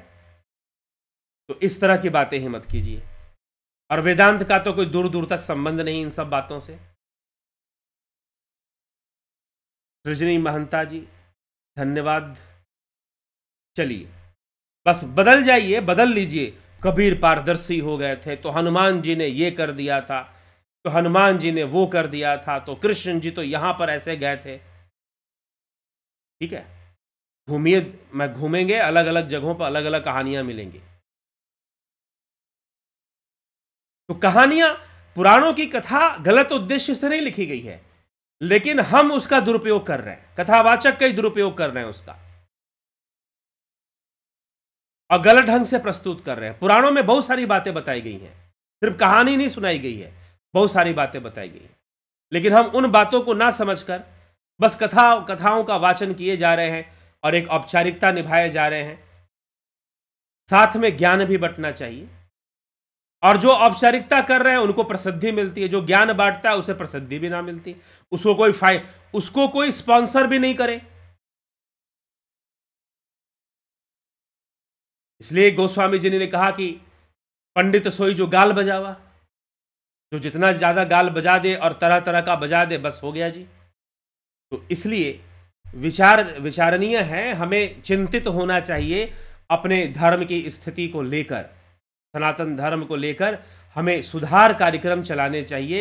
तो इस तरह की बातें ही मत कीजिए और वेदांत का तो कोई दूर दूर तक संबंध नहीं इन सब बातों से रजनी महंता जी धन्यवाद चलिए बस बदल जाइए बदल लीजिए कबीर पारदर्शी हो गए थे तो हनुमान जी ने ये कर दिया था तो हनुमान जी ने वो कर दिया था तो कृष्ण जी तो यहां पर ऐसे गए थे ठीक है घूमिए मैं घूमेंगे अलग अलग जगहों पर अलग अलग कहानियां मिलेंगी तो कहानियां पुराणों की कथा गलत उद्देश्य से नहीं लिखी गई है लेकिन हम उसका दुरुपयोग कर रहे हैं कथावाचक का ही दुरुपयोग कर रहे हैं उसका और गलत ढंग से प्रस्तुत कर रहे हैं पुराणों में बहुत सारी बातें बताई गई हैं सिर्फ कहानी नहीं सुनाई गई है बहुत सारी बातें बताई गई हैं लेकिन हम उन बातों को ना समझकर बस कथा कथाओं का वाचन किए जा रहे हैं और एक औपचारिकता निभाए जा रहे हैं साथ में ज्ञान भी बटना चाहिए और जो औपचारिकता कर रहे हैं उनको प्रसिद्धि मिलती है जो ज्ञान बांटता है उसे प्रसिद्धि भी ना मिलती उसको कोई फाइ उसको कोई स्पॉन्सर भी नहीं करे इसलिए गोस्वामी जी ने कहा कि पंडित सोई जो गाल बजावा जो जितना ज़्यादा गाल बजा दे और तरह तरह का बजा दे बस हो गया जी तो इसलिए विचार विचारणीय है हमें चिंतित होना चाहिए अपने धर्म की स्थिति को लेकर सनातन धर्म को लेकर हमें सुधार कार्यक्रम चलाने चाहिए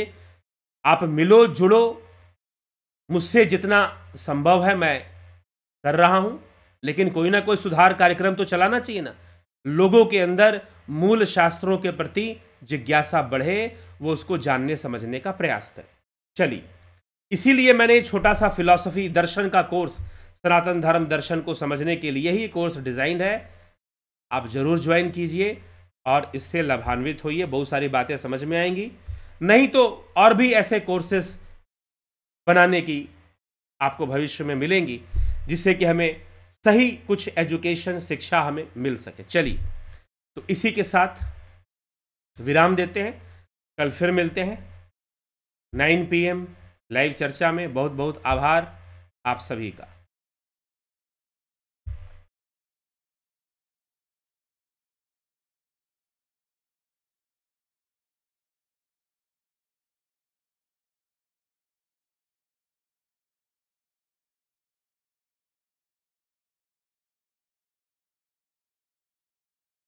आप मिलो जुड़ो मुझसे जितना संभव है मैं कर रहा हूं लेकिन कोई ना कोई सुधार कार्यक्रम तो चलाना चाहिए ना लोगों के अंदर मूल शास्त्रों के प्रति जिज्ञासा बढ़े वो उसको जानने समझने का प्रयास करें चलिए इसीलिए मैंने छोटा सा फिलॉसफी दर्शन का कोर्स सनातन धर्म दर्शन को समझने के लिए ही कोर्स डिज़ाइन है आप ज़रूर ज्वाइन कीजिए और इससे लाभान्वित होइए बहुत सारी बातें समझ में आएंगी नहीं तो और भी ऐसे कोर्सेस बनाने की आपको भविष्य में मिलेंगी जिससे कि हमें सही कुछ एजुकेशन शिक्षा हमें मिल सके चलिए तो इसी के साथ विराम देते हैं कल फिर मिलते हैं 9 पीएम लाइव चर्चा में बहुत बहुत आभार आप सभी का